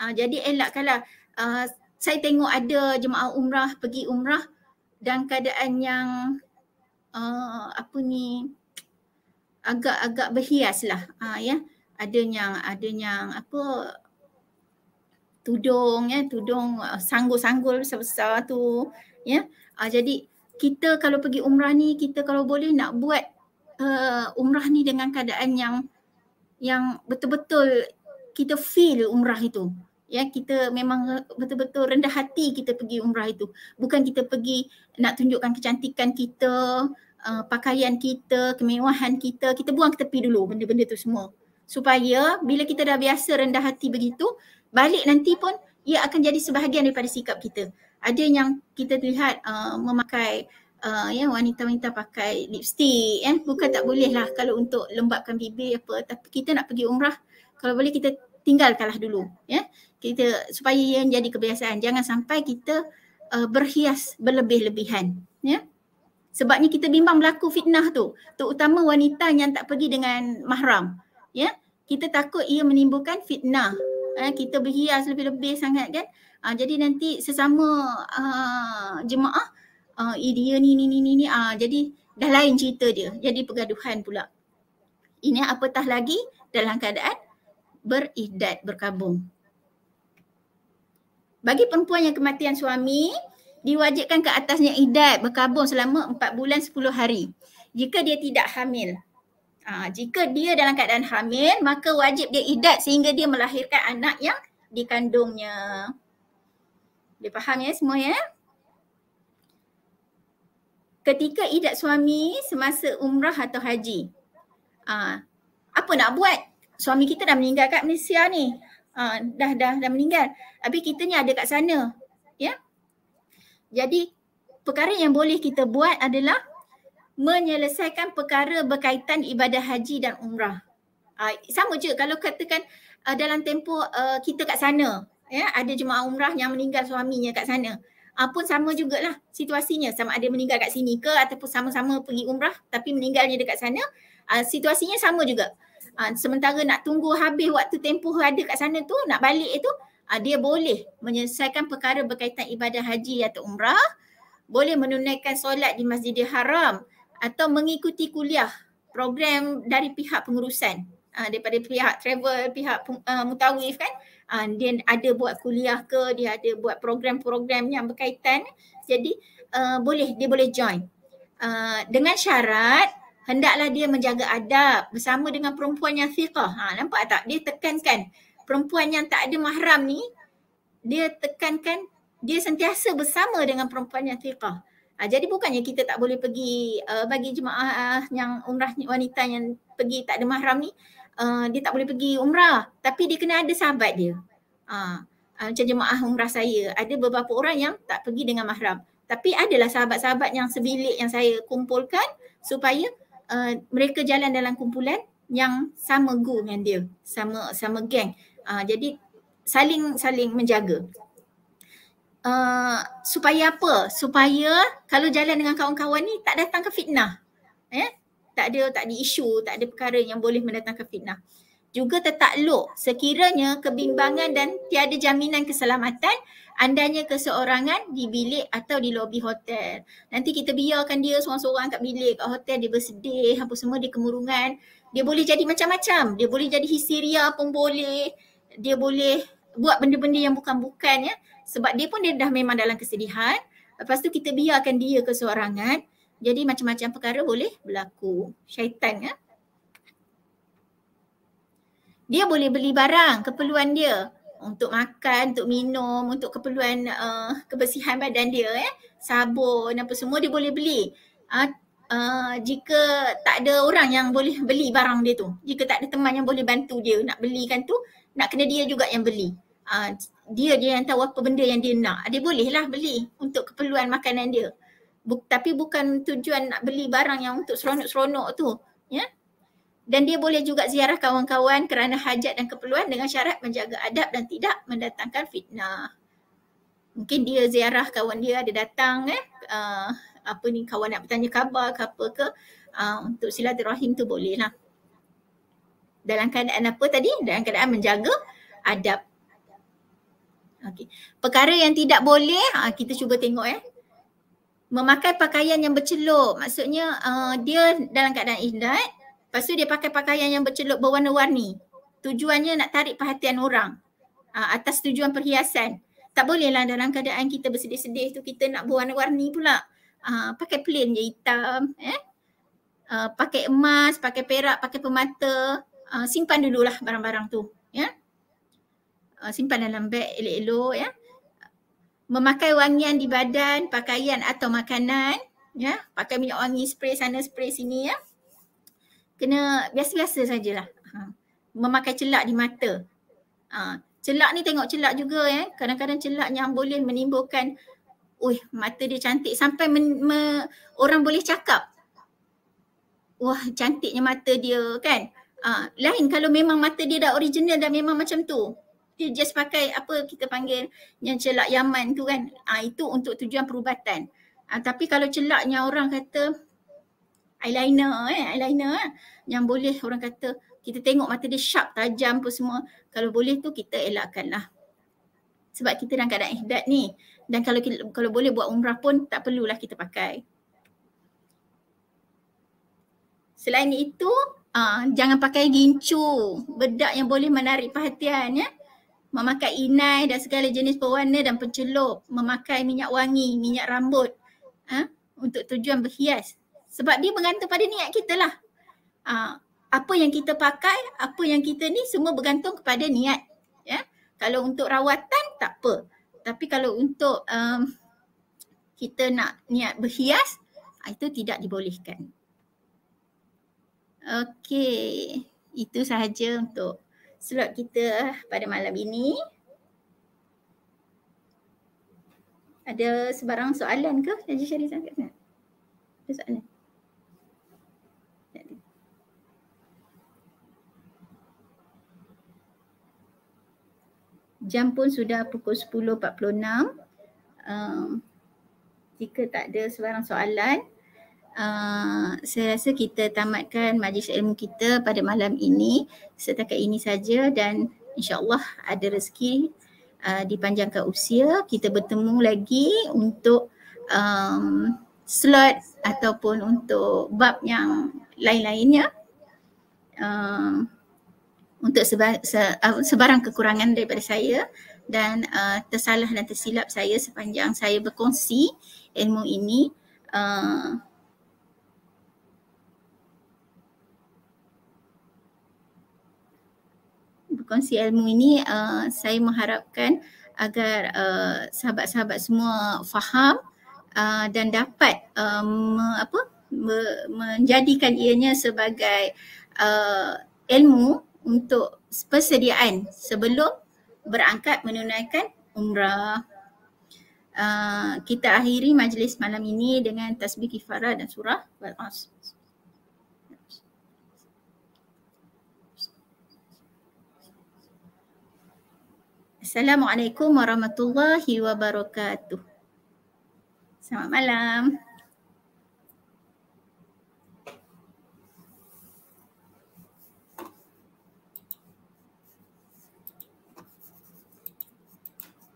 Uh, jadi elakkanlah uh, saya tengok ada jemaah umrah pergi umrah dan keadaan yang uh, apa ni agak-agak berhias lah uh, ya. Ada yang ada yang apa tudung ya tudung uh, sanggul-sanggul besar-besar tu ya uh, jadi kita kalau pergi umrah ni kita kalau boleh nak buat uh, umrah ni dengan keadaan yang yang betul-betul kita feel umrah itu ya kita memang betul-betul rendah hati kita pergi umrah itu bukan kita pergi nak tunjukkan kecantikan kita uh, pakaian kita kemewahan kita kita buang ke tepi dulu benda-benda itu semua supaya bila kita dah biasa rendah hati begitu balik nanti pun ia akan jadi sebahagian daripada sikap kita ada yang kita lihat uh, memakai uh, ya wanita-wanita pakai lipstick ya bukan tak bolehlah kalau untuk lembapkan bibir apa tapi kita nak pergi umrah kalau boleh kita tinggalkanlah dulu ya kita supaya ia menjadi kebiasaan jangan sampai kita uh, berhias berlebih-lebihan ya sebabnya kita bimbang berlaku fitnah tu terutama wanita yang tak pergi dengan mahram ya kita takut ia menimbulkan fitnah eh, kita berhias lebih-lebih sangat kan uh, jadi nanti sesama uh, jemaah uh, eh, dia ni ni ni ni ni uh, jadi dah lain cerita dia jadi pergaduhan pula ini apatah lagi dalam keadaan beridat berkabung bagi perempuan yang kematian suami diwajibkan ke atasnya idat berkabung selama 4 bulan 10 hari jika dia tidak hamil Ha, jika dia dalam keadaan hamil, maka wajib dia idat sehingga dia melahirkan anak yang dikandungnya. Dia faham ya semua ya? Ketika idat suami semasa umrah atau haji, ha, apa nak buat? Suami kita dah meninggal kat Malaysia ni. Ha, dah, dah, dah meninggal. Tapi kita ni ada kat sana. Ya? Jadi, perkara yang boleh kita buat adalah menyelesaikan perkara berkaitan ibadah haji dan umrah. Uh, sama je kalau katakan uh, dalam tempoh uh, kita kat sana ya ada jemaah umrah yang meninggal suaminya kat sana. Uh, pun sama jugalah situasinya sama ada meninggal kat sini ke ataupun sama-sama pergi umrah tapi meninggalnya dekat sana uh, situasinya sama juga. Uh, sementara nak tunggu habis waktu tempoh ada kat sana tu nak balik itu uh, dia boleh menyelesaikan perkara berkaitan ibadah haji atau umrah boleh menunaikan solat di Masjidil Haram atau mengikuti kuliah program dari pihak pengurusan uh, daripada pihak travel pihak uh, mutawif kan uh, dia ada buat kuliah ke dia ada buat program-program yang berkaitan jadi uh, boleh dia boleh join uh, dengan syarat hendaklah dia menjaga adab bersama dengan perempuan yang thiqah ha nampak tak dia tekankan perempuan yang tak ada mahram ni dia tekankan dia sentiasa bersama dengan perempuan yang thiqah Uh, jadi bukannya kita tak boleh pergi uh, bagi jemaah uh, yang umrah wanita yang pergi tak ada mahram ni uh, dia tak boleh pergi umrah tapi dia kena ada sahabat dia. Uh, uh, macam jemaah umrah saya ada beberapa orang yang tak pergi dengan mahram tapi adalah sahabat-sahabat yang sebilik yang saya kumpulkan supaya uh, mereka jalan dalam kumpulan yang sama gu dengan dia, sama sama geng. Uh, jadi saling saling menjaga uh, supaya apa? Supaya kalau jalan dengan kawan-kawan ni tak datang ke fitnah. Eh? Tak ada tak ada isu, tak ada perkara yang boleh mendatang ke fitnah. Juga tertakluk sekiranya kebimbangan dan tiada jaminan keselamatan andanya keseorangan di bilik atau di lobi hotel. Nanti kita biarkan dia seorang-seorang kat bilik, kat hotel dia bersedih, apa semua dia kemurungan. Dia boleh jadi macam-macam. Dia boleh jadi histeria pun boleh. Dia boleh buat benda-benda yang bukan-bukan ya sebab dia pun dia dah memang dalam kesedihan lepas tu kita biarkan dia kesorangan jadi macam-macam perkara boleh berlaku syaitan ya dia boleh beli barang keperluan dia untuk makan, untuk minum, untuk keperluan uh, kebersihan badan dia eh sabun apa semua dia boleh beli uh, uh, jika tak ada orang yang boleh beli barang dia tu jika tak ada teman yang boleh bantu dia nak belikan tu nak kena dia juga yang beli. Uh, dia dia yang tahu apa benda yang dia nak. Dia bolehlah beli untuk keperluan makanan dia. Buk, tapi bukan tujuan nak beli barang yang untuk seronok-seronok tu. Ya? Yeah? Dan dia boleh juga ziarah kawan-kawan kerana hajat dan keperluan dengan syarat menjaga adab dan tidak mendatangkan fitnah. Mungkin dia ziarah kawan dia ada datang eh. Uh, apa ni kawan nak bertanya khabar ke apa ke. Uh, untuk silaturahim tu boleh lah dalam keadaan apa tadi? Dalam keadaan menjaga adab. Okey. Perkara yang tidak boleh, ha, kita cuba tengok eh. Memakai pakaian yang bercelup. Maksudnya uh, dia dalam keadaan indah. Lepas tu dia pakai pakaian yang bercelup berwarna-warni. Tujuannya nak tarik perhatian orang. Uh, atas tujuan perhiasan. Tak bolehlah dalam keadaan kita bersedih-sedih tu kita nak berwarna-warni pula. Uh, pakai plain je hitam. Eh? Uh, pakai emas, pakai perak, pakai permata uh, simpan dululah barang-barang tu ya uh, simpan dalam beg elok-elok ya memakai wangian di badan pakaian atau makanan ya pakai minyak wangi spray sana spray sini ya kena biasa-biasa sajalah ha. memakai celak di mata ha. celak ni tengok celak juga ya kadang-kadang celak yang boleh menimbulkan Uih, mata dia cantik sampai men, me, orang boleh cakap. Wah, cantiknya mata dia kan. Ah, lain kalau memang mata dia dah original dan memang macam tu dia just pakai apa kita panggil yang celak yaman tu kan ah itu untuk tujuan perubatan uh, tapi kalau celaknya orang kata eyeliner eh eyeliner eh, yang boleh orang kata kita tengok mata dia sharp tajam pun semua kalau boleh tu kita elakkan lah. sebab kita dalam keadaan ihdad ni dan kalau kalau boleh buat umrah pun tak perlulah kita pakai Selain itu, Uh, jangan pakai gincu, bedak yang boleh menarik perhatian ya. Memakai inai dan segala jenis pewarna dan pencelup, memakai minyak wangi, minyak rambut uh, untuk tujuan berhias. Sebab dia bergantung pada niat kita lah. Uh, apa yang kita pakai, apa yang kita ni semua bergantung kepada niat. Ya? Kalau untuk rawatan tak apa. Tapi kalau untuk um, kita nak niat berhias, ah, itu tidak dibolehkan. Okey, itu sahaja untuk slot kita pada malam ini. Ada sebarang soalan ke Haji Syarizan kat sana? Ada soalan? Jam pun sudah pukul 10.46. Um, jika tak ada sebarang soalan, Ah, saya rasa kita tamatkan majlis ilmu kita pada malam ini setakat ini saja dan insyaallah ada rezeki uh, dipanjangkan usia kita bertemu lagi untuk um, slot ataupun untuk bab yang lain-lainnya um, untuk sebar- ah, sebarang kekurangan daripada saya dan uh, tersalah dan tersilap saya sepanjang saya berkongsi ilmu ini uh, kongsi ilmu ini uh, saya mengharapkan agar uh, sahabat-sahabat semua faham uh, dan dapat um, apa me- menjadikan ianya sebagai uh, ilmu untuk persediaan sebelum berangkat menunaikan umrah. Uh, kita akhiri majlis malam ini dengan tasbih kifarah dan surah Al-Asr. Assalamualaikum warahmatullahi wabarakatuh. Selamat malam.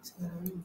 Selamat malam.